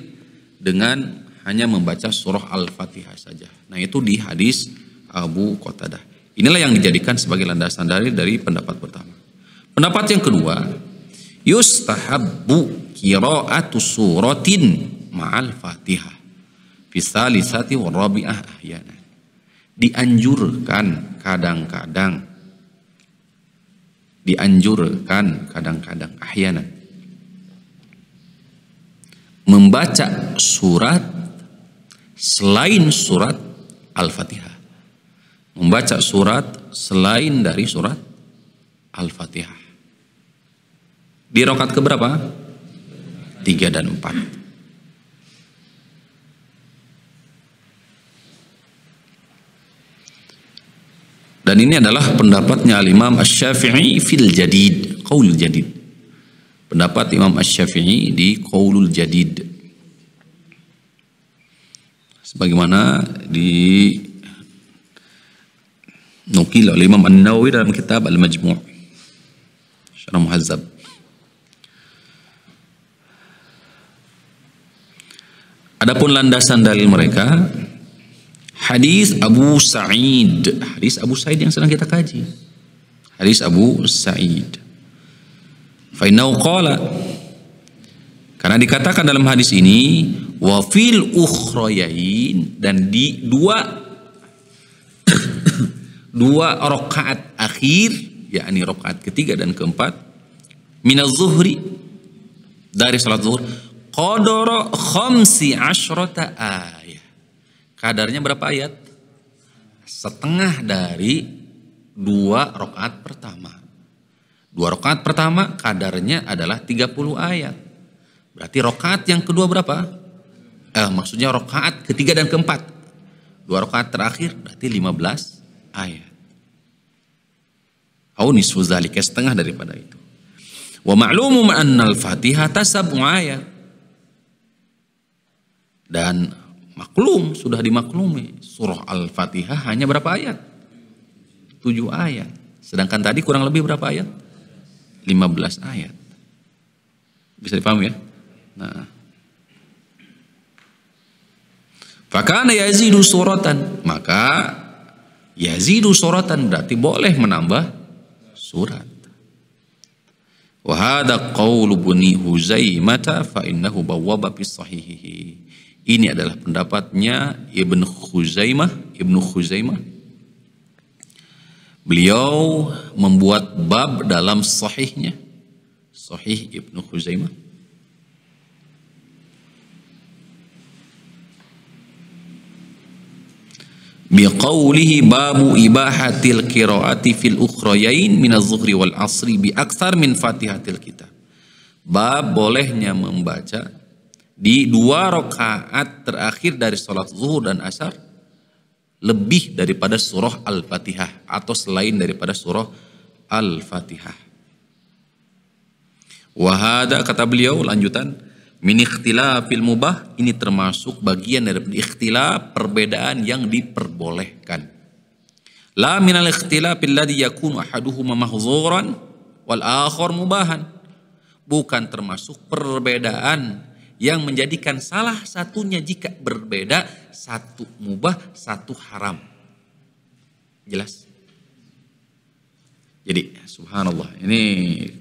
dengan hanya membaca surah Al-Fatihah saja. Nah, itu di hadis Abu Qatadah. Inilah yang dijadikan sebagai landasan dari dari pendapat pertama. Pendapat yang kedua, yustahabbu qira'atu suratin ma'al Fatihah. salisati wa rabi'ah ahyana. Dianjurkan kadang-kadang dianjurkan kadang-kadang ahyana membaca surat selain surat Al-Fatihah. Membaca surat selain dari surat Al-Fatihah. Di rokat keberapa? Tiga dan empat. Dan ini adalah pendapatnya Al-Imam Asy-Syafi'i fil Jadid, Qaulul Jadid. Pendapat Imam Asy-Syafi'i di Qaulul Jadid. Sebagaimana di nukil oleh Imam An-Nawawi dalam kitab Al-Majmu' Syarah Muhazzab. Adapun landasan dalil mereka hadis Abu Sa'id, hadis Abu Sa'id yang sedang kita kaji. Hadis Abu Sa'id. Fa qala karena dikatakan dalam hadis ini wa fil ukhrayain dan di dua dua rakaat akhir yakni rakaat ketiga dan keempat minaz zuhri dari salat zuhur Qadara khamsi asyrata ayat. Kadarnya berapa ayat? Setengah dari dua rokaat pertama. Dua rokaat pertama kadarnya adalah 30 ayat. Berarti rokaat yang kedua berapa? Eh, maksudnya rokaat ketiga dan keempat. Dua rokaat terakhir berarti 15 ayat. Au nisfu setengah daripada itu. Wa Fatihah tasab'u ayat dan maklum sudah dimaklumi surah Al-Fatihah hanya berapa ayat? tujuh ayat. Sedangkan tadi kurang lebih berapa ayat? lima belas ayat. Bisa dipahami ya? Nah. Fakana yazidu suratan. Maka yazidu suratan berarti boleh menambah surat. Wahada qawlu buni huzaimata fa innahu bawwaba fi sahihihi. Ini adalah pendapatnya Ibn Khuzaimah, Ibn Khuzaimah. Beliau membuat bab dalam sahihnya. Sahih Ibn Khuzaimah. biqaulihi babu ibahatil qiraati fil ukhrayain min az-zuhri wal asri bi aktsar min fatihatil kitab. Bab bolehnya membaca di dua rakaat terakhir dari sholat zuhur dan asar lebih daripada surah Al-Fatihah atau selain daripada surah Al-Fatihah. Wahada kata beliau lanjutan min ikhtilafil mubah ini termasuk bagian dari ikhtilaf perbedaan yang diperbolehkan. La min al ikhtilafil ladhi yakunu ahaduhuma mahzuran wal akhar mubahan. Bukan termasuk perbedaan yang menjadikan salah satunya jika berbeda satu mubah satu haram. Jelas? Jadi subhanallah ini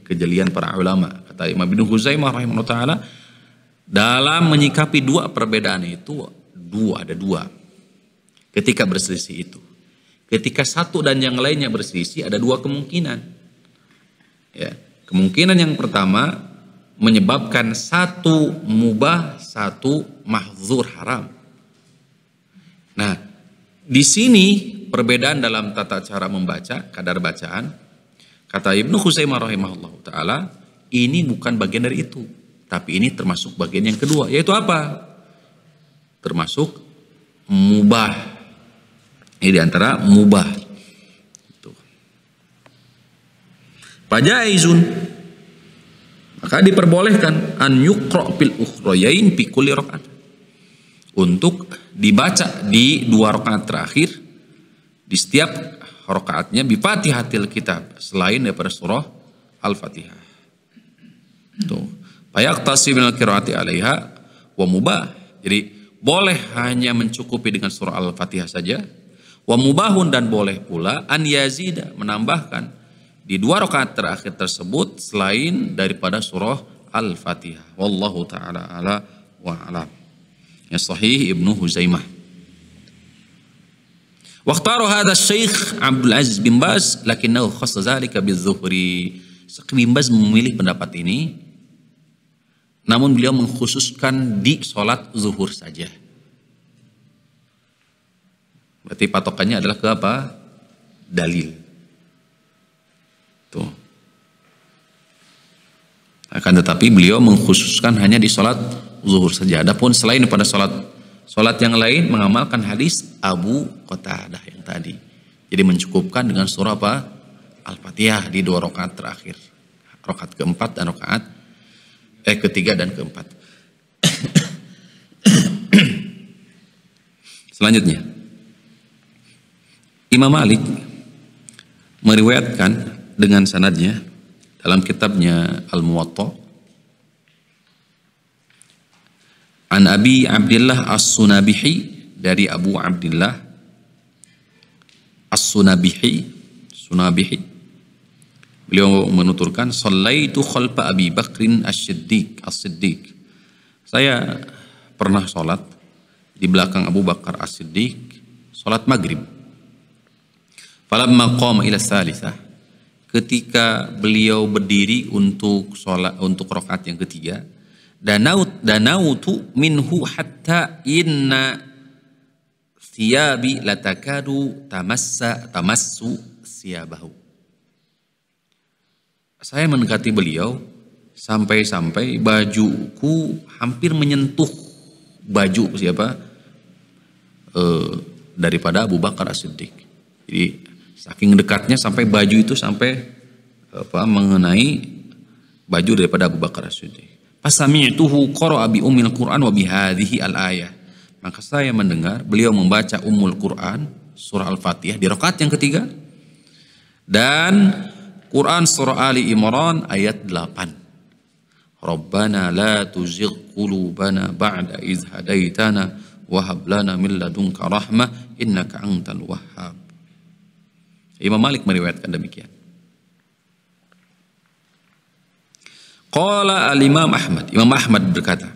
kejelian para ulama kata Imam bin Huzaimah rahimahullah taala dalam menyikapi dua perbedaan itu dua ada dua ketika berselisih itu. Ketika satu dan yang lainnya berselisih ada dua kemungkinan. Ya, kemungkinan yang pertama menyebabkan satu mubah, satu mahzur haram. Nah, di sini perbedaan dalam tata cara membaca, kadar bacaan, kata Ibnu Khuzaimah rahimahullah taala, ini bukan bagian dari itu, tapi ini termasuk bagian yang kedua, yaitu apa? Termasuk mubah. Ini diantara mubah. Pajai maka diperbolehkan an yukro fil ukhrayain fi kulli Untuk dibaca di dua rakaat terakhir di setiap rakaatnya bi Fatihatil Kitab selain daripada surah Al-Fatihah. Tuh. Fayaktasi minal qiraati 'alaiha wa mubah. Jadi boleh hanya mencukupi dengan surah Al-Fatihah saja. Wa mubahun dan boleh pula an yazida menambahkan di dua rakaat terakhir tersebut selain daripada surah Al-Fatihah. Wallahu taala ala wa alam. Ya sahih Ibnu Huzaimah. Waqtaru hadha Syekh Abdul Aziz bin Baz lakinnahu khassa dzalika bizuhri. Syekh bin Baz memilih pendapat ini namun beliau mengkhususkan di sholat zuhur saja. Berarti patokannya adalah ke apa? Dalil. Tuh. Akan tetapi beliau mengkhususkan hanya di sholat zuhur saja. Adapun selain pada sholat sholat yang lain mengamalkan hadis Abu Qatadah yang tadi. Jadi mencukupkan dengan surah apa? Al-Fatihah di dua rakaat terakhir. Rakaat keempat dan rakaat eh ketiga dan keempat. Selanjutnya Imam Malik meriwayatkan dengan sanadnya dalam kitabnya Al-Muwatta An Abi Abdullah As-Sunabihi dari Abu Abdullah As-Sunabihi Sunabihi Beliau menuturkan Sallaitu khalfa Abi Bakrin As-Siddiq As-Siddiq Saya pernah sholat di belakang Abu Bakar As-Siddiq sholat maghrib Falamma qama ila salisah ketika beliau berdiri untuk sholat untuk rokat yang ketiga danau danautu minhu hatta inna siabi latakadu tamassa tamassu siabahu saya mendekati beliau sampai-sampai bajuku hampir menyentuh baju siapa e, daripada Abu Bakar As-Siddiq jadi Saking dekatnya sampai baju itu sampai apa mengenai baju daripada Abu Bakar as Pasami itu hukor Abi Umil Qur'an wabi hadhi al-ayah. Maka saya mendengar beliau membaca umul Qur'an surah Al-Fatihah di rokat yang ketiga dan Quran surah Ali Imran ayat 8. Rabbana la tuzigh qulubana ba'da idh hadaitana wa hab lana min innaka antal wahhab. Imam Malik meriwayatkan demikian. Qala al-Imam Ahmad. Imam Ahmad berkata,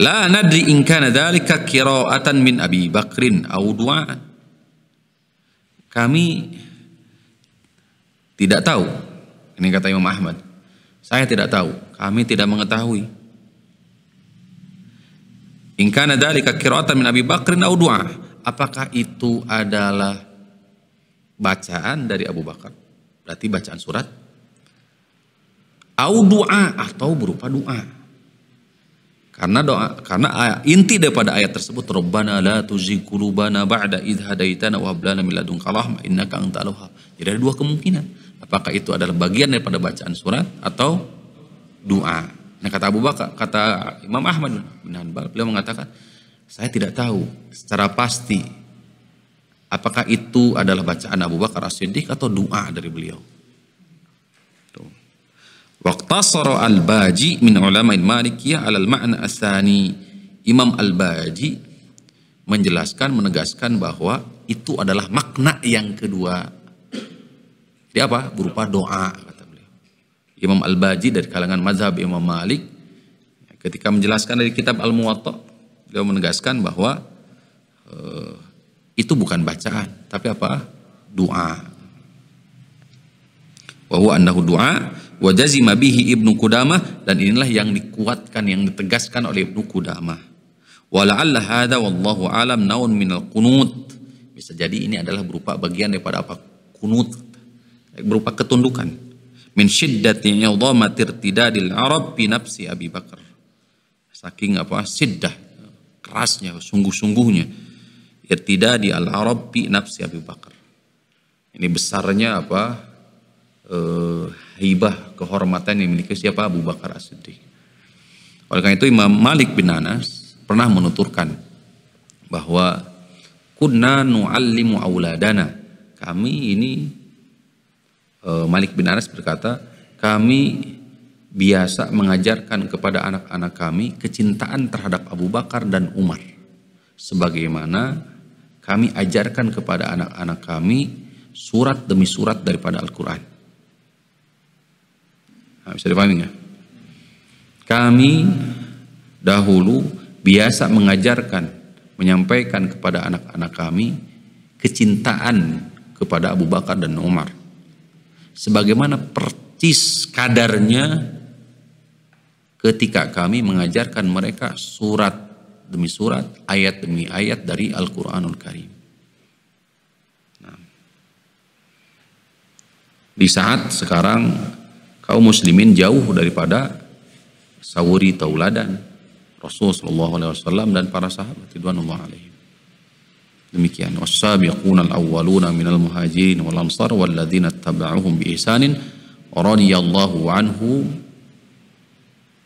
La nadri in kana dhalika qira'atan min Abi Bakrin aw du'aan. Kami tidak tahu. Ini kata Imam Ahmad. Saya tidak tahu. Kami tidak mengetahui. In kana dhalika qira'atan min Abi Bakrin aw du'a apakah itu adalah bacaan dari Abu Bakar? Berarti bacaan surat. Au doa atau berupa doa. Karena doa, karena inti daripada ayat tersebut Rabbana la tuzikulubana ba'da idh hadaitana wa hablana min ladunka rahmah innaka antal wahhab. Jadi ada dua kemungkinan. Apakah itu adalah bagian daripada bacaan surat atau doa. Nah kata Abu Bakar, kata Imam Ahmad bin Hanbal, beliau mengatakan, saya tidak tahu secara pasti apakah itu adalah bacaan Abu Bakar As-Siddiq atau doa dari beliau. Waqtasara al-Baji min ulama'il Malikiyah alal ma'na asani. Imam al-Baji menjelaskan, menegaskan bahwa itu adalah makna yang kedua. Jadi apa? Berupa doa kata beliau. Imam al-Baji dari kalangan mazhab Imam Malik ketika menjelaskan dari kitab Al-Muwatta Beliau menegaskan bahwa e, itu bukan bacaan, tapi apa? Doa. Bahwa annahu doa wa jazima bihi Ibnu kudama dan inilah yang dikuatkan yang ditegaskan oleh Ibnu Qudamah. Wala'alla hadza wallahu alam naun min al qunut. Bisa jadi ini adalah berupa bagian daripada apa? Kunut. Berupa ketundukan. Min syiddati idhamati irtidadil Arab bi nafsi Abi Bakar. Saking apa? Siddah kerasnya, sungguh-sungguhnya. Ya tidak di al-Arab bi nafsi Abu Bakar. Ini besarnya apa? E, hibah kehormatan yang dimiliki siapa Abu Bakar As-Siddiq. Oleh karena itu Imam Malik bin Anas pernah menuturkan bahwa kunna nu'allimu auladana. Kami ini eh, Malik bin Anas berkata, kami biasa mengajarkan kepada anak-anak kami kecintaan terhadap Abu Bakar dan Umar. Sebagaimana kami ajarkan kepada anak-anak kami surat demi surat daripada Al-Quran. Nah, bisa dipahami nggak? Kami dahulu biasa mengajarkan, menyampaikan kepada anak-anak kami kecintaan kepada Abu Bakar dan Umar. Sebagaimana persis kadarnya ketika kami mengajarkan mereka surat demi surat, ayat demi ayat dari Al-Quranul Karim. Nah, di saat sekarang kaum muslimin jauh daripada sawuri tauladan Rasulullah Shallallahu Alaihi Wasallam dan para sahabat Ridwanullah alaihim. Demikian was-sabiqun al-awwaluna minal muhajirin wal ansar walladzina tabauhum bi ihsanin radhiyallahu anhu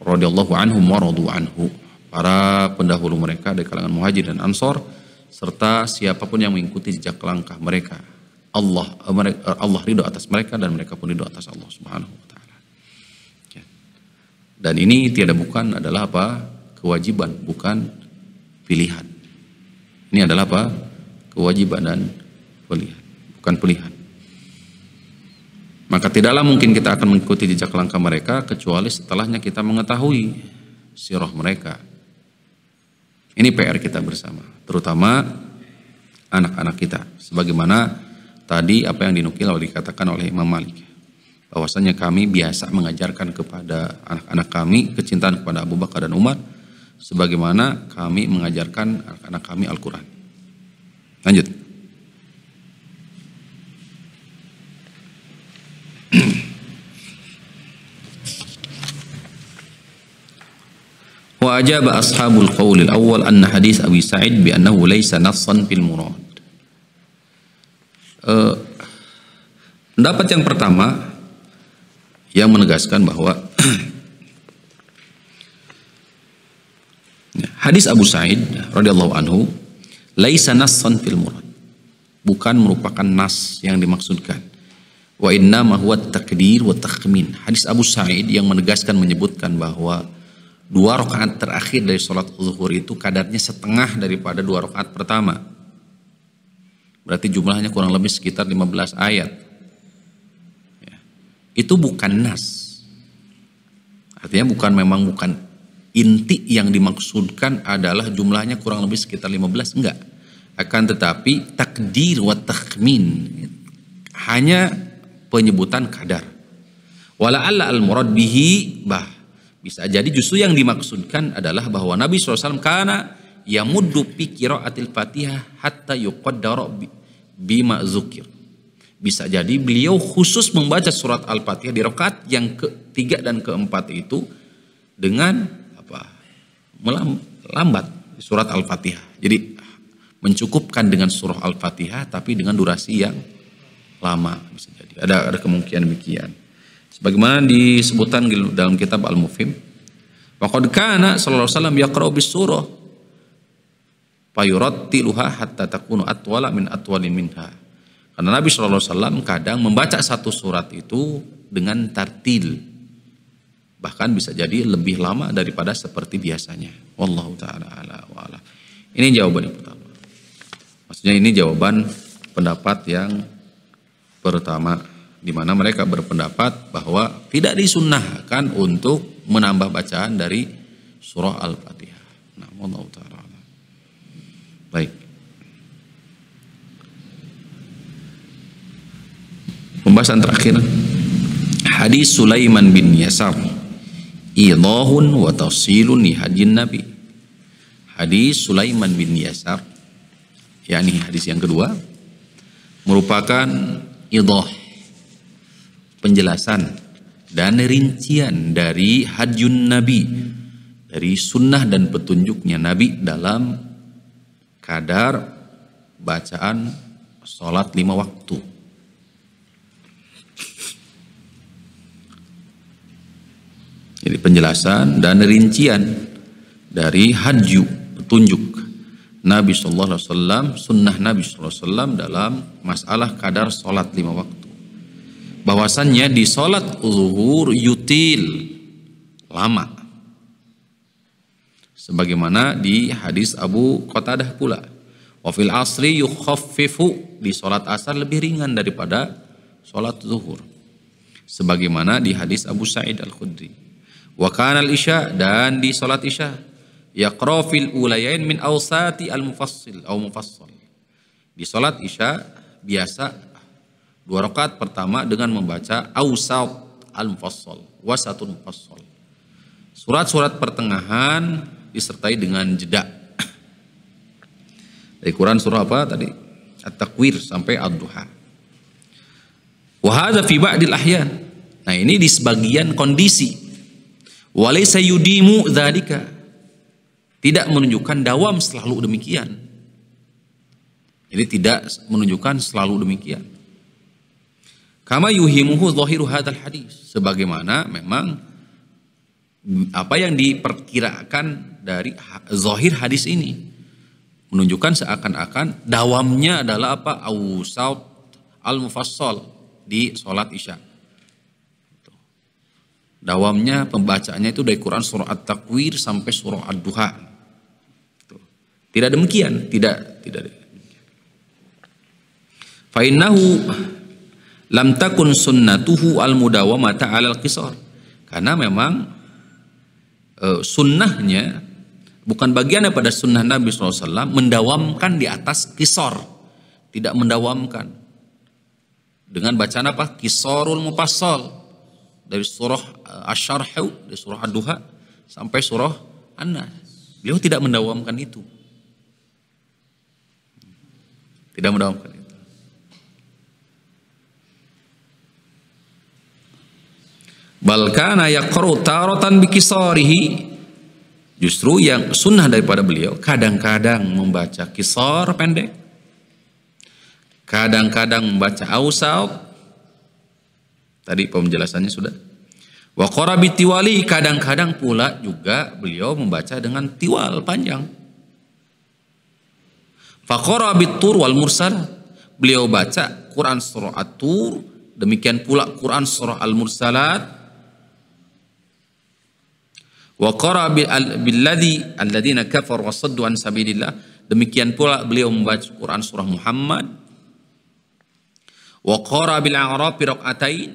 radhiyallahu anhum waradu anhu para pendahulu mereka dari kalangan muhajir dan ansor serta siapapun yang mengikuti jejak langkah mereka Allah Allah ridho atas mereka dan mereka pun ridho atas Allah subhanahu wa taala ya. dan ini tiada bukan adalah apa kewajiban bukan pilihan ini adalah apa kewajiban dan pilihan bukan pilihan maka tidaklah mungkin kita akan mengikuti jejak langkah mereka kecuali setelahnya kita mengetahui siroh mereka. Ini PR kita bersama, terutama anak-anak kita. Sebagaimana tadi apa yang dinukil oleh dikatakan oleh Imam Malik. Bahwasanya kami biasa mengajarkan kepada anak-anak kami kecintaan kepada Abu Bakar dan Umar sebagaimana kami mengajarkan anak-anak kami Al-Qur'an. Lanjut. وأجاب أصحاب القول الأول أن حديث أبي سعيد بأنه ليس نصا في المراد uh, pendapat yang pertama yang menegaskan bahwa hadis Abu Sa'id radhiyallahu anhu laisa nassan fil murad bukan merupakan nas yang dimaksudkan wa inna ma huwa takdir wa takhmin hadis Abu Sa'id yang menegaskan menyebutkan bahwa dua rakaat terakhir dari sholat zuhur itu kadarnya setengah daripada dua rakaat pertama. Berarti jumlahnya kurang lebih sekitar 15 ayat. Ya. Itu bukan nas. Artinya bukan memang bukan inti yang dimaksudkan adalah jumlahnya kurang lebih sekitar 15 enggak. Akan tetapi takdir wa takmin, hanya penyebutan kadar. Wala'alla al murad bihi bah bisa jadi justru yang dimaksudkan adalah bahwa Nabi SAW karena yamuddu pikiro atil fatihah hatta yuqaddara bima zukir. Bisa jadi beliau khusus membaca surat Al-Fatihah di rokat yang ketiga dan keempat itu dengan apa melambat surat Al-Fatihah. Jadi mencukupkan dengan surah Al-Fatihah tapi dengan durasi yang lama bisa jadi. Ada ada kemungkinan demikian. Sebagaimana disebutkan dalam kitab Al-Mufim. Waqad kana sallallahu alaihi wasallam yaqra'u bis surah fayurattiluha hatta takunu atwala min atwali minha. Karena Nabi sallallahu alaihi wasallam kadang membaca satu surat itu dengan tartil. Bahkan bisa jadi lebih lama daripada seperti biasanya. Wallahu taala ala wa ala. Ini jawaban yang pertama. Maksudnya ini jawaban pendapat yang pertama di mana mereka berpendapat bahwa tidak disunnahkan untuk menambah bacaan dari surah Al-Fatihah. namun Allah taala. Baik. Pembahasan terakhir hadis Sulaiman bin Yasar idahun wa tafsilun li hadin Nabi. Hadis Sulaiman bin Yasar yakni hadis yang kedua merupakan idah penjelasan dan rincian dari hajun Nabi, dari sunnah dan petunjuknya Nabi dalam kadar bacaan sholat lima waktu. Jadi penjelasan dan rincian dari hadyu, petunjuk Nabi Shallallahu Alaihi Wasallam, sunnah Nabi Shallallahu Alaihi Wasallam dalam masalah kadar sholat lima waktu bahwasannya di sholat zuhur yutil lama sebagaimana di hadis Abu Qatadah pula wafil asri yukhaffifu di sholat asar lebih ringan daripada sholat zuhur sebagaimana di hadis Abu Sa'id Al-Khudri wa kanal isya dan di sholat isya yaqra fil ulayain min awsati al-mufassil au mufassal di sholat isya biasa Dua rakaat pertama dengan membaca Ausat al-Mufassal, Wasatun Mufassal. Surat-surat pertengahan disertai dengan jeda. Dari Quran surah apa tadi? At-Takwir sampai Ad-Duha. Wa fi ba'dil ahyan. Nah, ini di sebagian kondisi. Walaysa yudimu dzalika. Tidak menunjukkan dawam selalu demikian. ini tidak menunjukkan selalu demikian. Kama yuhimuhu zahiru hadal hadis. Sebagaimana memang apa yang diperkirakan dari zahir hadis ini menunjukkan seakan-akan dawamnya adalah apa ausaut al mufassal di sholat isya dawamnya pembacaannya itu dari Quran surah at-takwir sampai surah ad-duha tidak demikian tidak tidak demikian. Fa'innahu lam takun sunnatuhu al mudawamata al kisor karena memang e, sunnahnya bukan bagiannya pada sunnah Nabi SAW mendawamkan di atas kisor tidak mendawamkan dengan bacaan apa kisorul mufassal dari surah e, asharhu dari surah duha sampai surah anas beliau tidak mendawamkan itu tidak mendawamkan itu Balkana yaqru taratan bikisorihi Justru yang sunnah daripada beliau kadang-kadang membaca kisar pendek. Kadang-kadang membaca ausaq. Tadi penjelasannya sudah. Wa qara bitiwali kadang-kadang pula juga beliau membaca dengan tiwal panjang. Faqara bitur wal mursal. Beliau baca Quran surah At-Tur, demikian pula Quran surah Al-Mursalat Wa qara billadhi alladziina kafar wa saddu an sabilillah. Demikian pula beliau membaca Quran surah Muhammad. Wa qara bil a'raf bi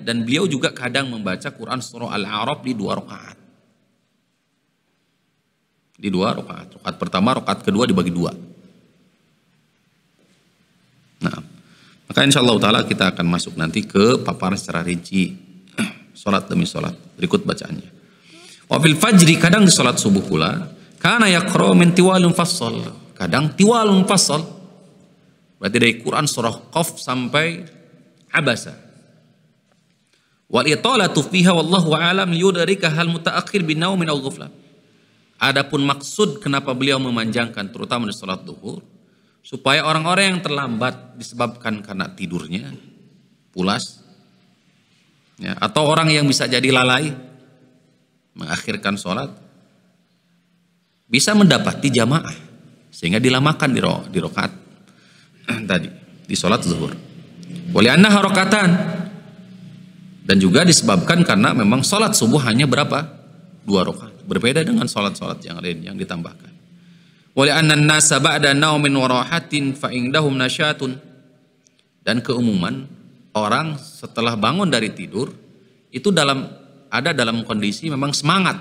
dan beliau juga kadang membaca Quran surah Al-A'raf di dua rakaat. Di dua rakaat. Rakaat pertama, rakaat kedua dibagi dua. Nah, maka insya Allah Ta'ala kita akan masuk nanti ke paparan secara rinci. Sholat demi sholat. Berikut bacaannya. Wafil fajri kadang di sholat subuh pula. Karena ya min tiwalum fasol. Kadang tiwalum fasol. Berarti dari Quran surah Qaf sampai Abasa. Wal italatu fiha wallahu alam yudarika hal mutaakhir bin min al Adapun maksud kenapa beliau memanjangkan terutama di sholat duhur supaya orang-orang yang terlambat disebabkan karena tidurnya pulas ya, atau orang yang bisa jadi lalai mengakhirkan sholat bisa mendapati jamaah sehingga dilamakan di, ro, di rokat tadi di sholat zuhur. Boleh anda harokatan dan juga disebabkan karena memang sholat subuh hanya berapa dua rokat berbeda dengan sholat-sholat yang lain yang ditambahkan. Oleh annan nasa ba'da naumin warahatin fa'ingdahum nasyatun. Dan keumuman, orang setelah bangun dari tidur, itu dalam ada dalam kondisi memang semangat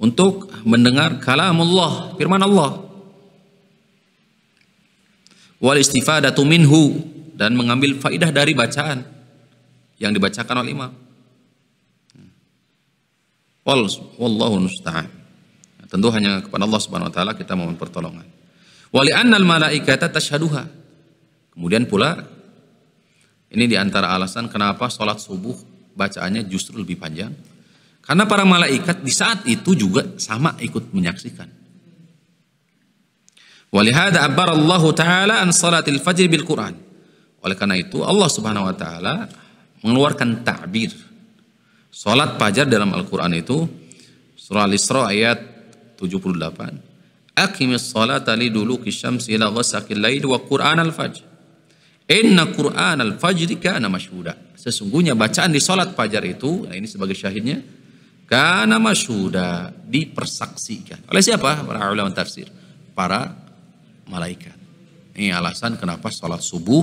untuk mendengar kalamullah, firman Allah. Wal istifadatu minhu dan mengambil faidah dari bacaan yang dibacakan oleh imam. Wallahu musta'an. Tentu hanya kepada Allah Subhanahu wa taala kita mohon pertolongan. Wali annal malaikata tashhaduha. Kemudian pula ini diantara alasan kenapa sholat subuh bacaannya justru lebih panjang. Karena para malaikat di saat itu juga sama ikut menyaksikan. Walihada abbar Allah Ta'ala an salatil fajr bil Quran. Oleh karena itu Allah Subhanahu Wa Ta'ala mengeluarkan takbir. sholat fajar dalam Al-Quran itu surah Al-Isra ayat 78. Akimis salata li dulu kisyamsi ila ghasakil lail wa Qur'an al-fajr. Inna Qur'an al-fajri kana masyhuda. Sesungguhnya bacaan di salat fajar itu, nah ini sebagai syahidnya, kana masyhuda dipersaksikan. Oleh siapa? Para ulama tafsir, para malaikat. Ini alasan kenapa salat subuh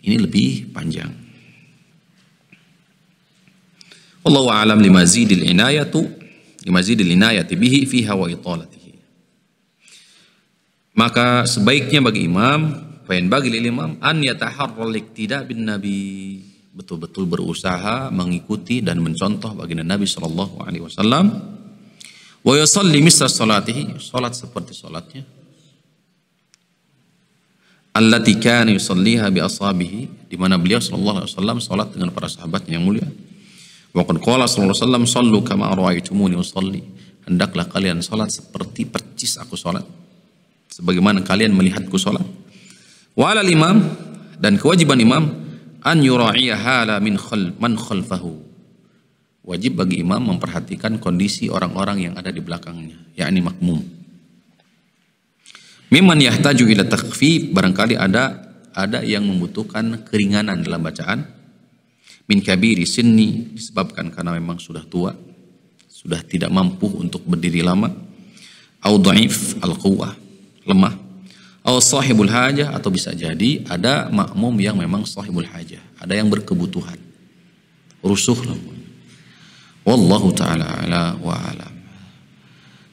ini lebih panjang. Wallahu a'lam limazidil inayatu limazidil inayati bihi fiha wa italatihi. Maka sebaiknya bagi imam Fain bagi lil imam an yataharral tidak bin nabi betul-betul berusaha mengikuti dan mencontoh baginda Nabi Shallallahu Alaihi Wasallam. Wa yusalli misal salatihi, salat seperti salatnya. Allati kana yusalliha bi ashabihi, di mana beliau Shallallahu Alaihi Wasallam salat dengan para sahabatnya yang mulia. Wa qad qala Shallallahu Alaihi Wasallam sallu kama ra'aitumuni usalli. Hendaklah kalian salat seperti percis aku salat. Sebagaimana kalian melihatku salat wala imam dan kewajiban imam an yura'iya hala min khal, man khalfahu. Wajib bagi imam memperhatikan kondisi orang-orang yang ada di belakangnya, yakni makmum. Miman yahtaju ila takhfif, barangkali ada ada yang membutuhkan keringanan dalam bacaan. Min kabiri sinni disebabkan karena memang sudah tua, sudah tidak mampu untuk berdiri lama. Au dhaif al lemah Oh, sahibul hajah atau bisa jadi ada makmum yang memang sahibul hajah, ada yang berkebutuhan. Rusuh namanya. Wallahu taala ala wa alam.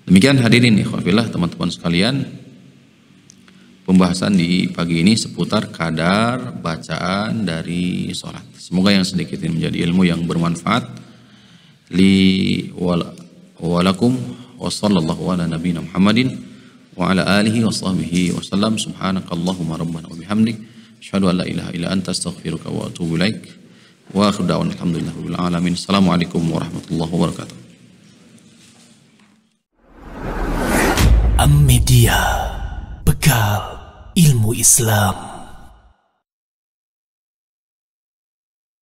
Demikian hadirin ikhwafillah teman-teman sekalian. Pembahasan di pagi ini seputar kadar bacaan dari sholat. Semoga yang sedikit ini menjadi ilmu yang bermanfaat. Li walakum wa sallallahu ala nabiyina Muhammadin وعلى آله وصحبه وسلم سبحانك اللهم ربنا وبحمدك أشهد أن لا إله إلا أنت أستغفرك وأتوب إليك وآخر دعوانا الحمد لله رب العالمين السلام عليكم ورحمة الله وبركاته Ammedia Bekal Ilmu Islam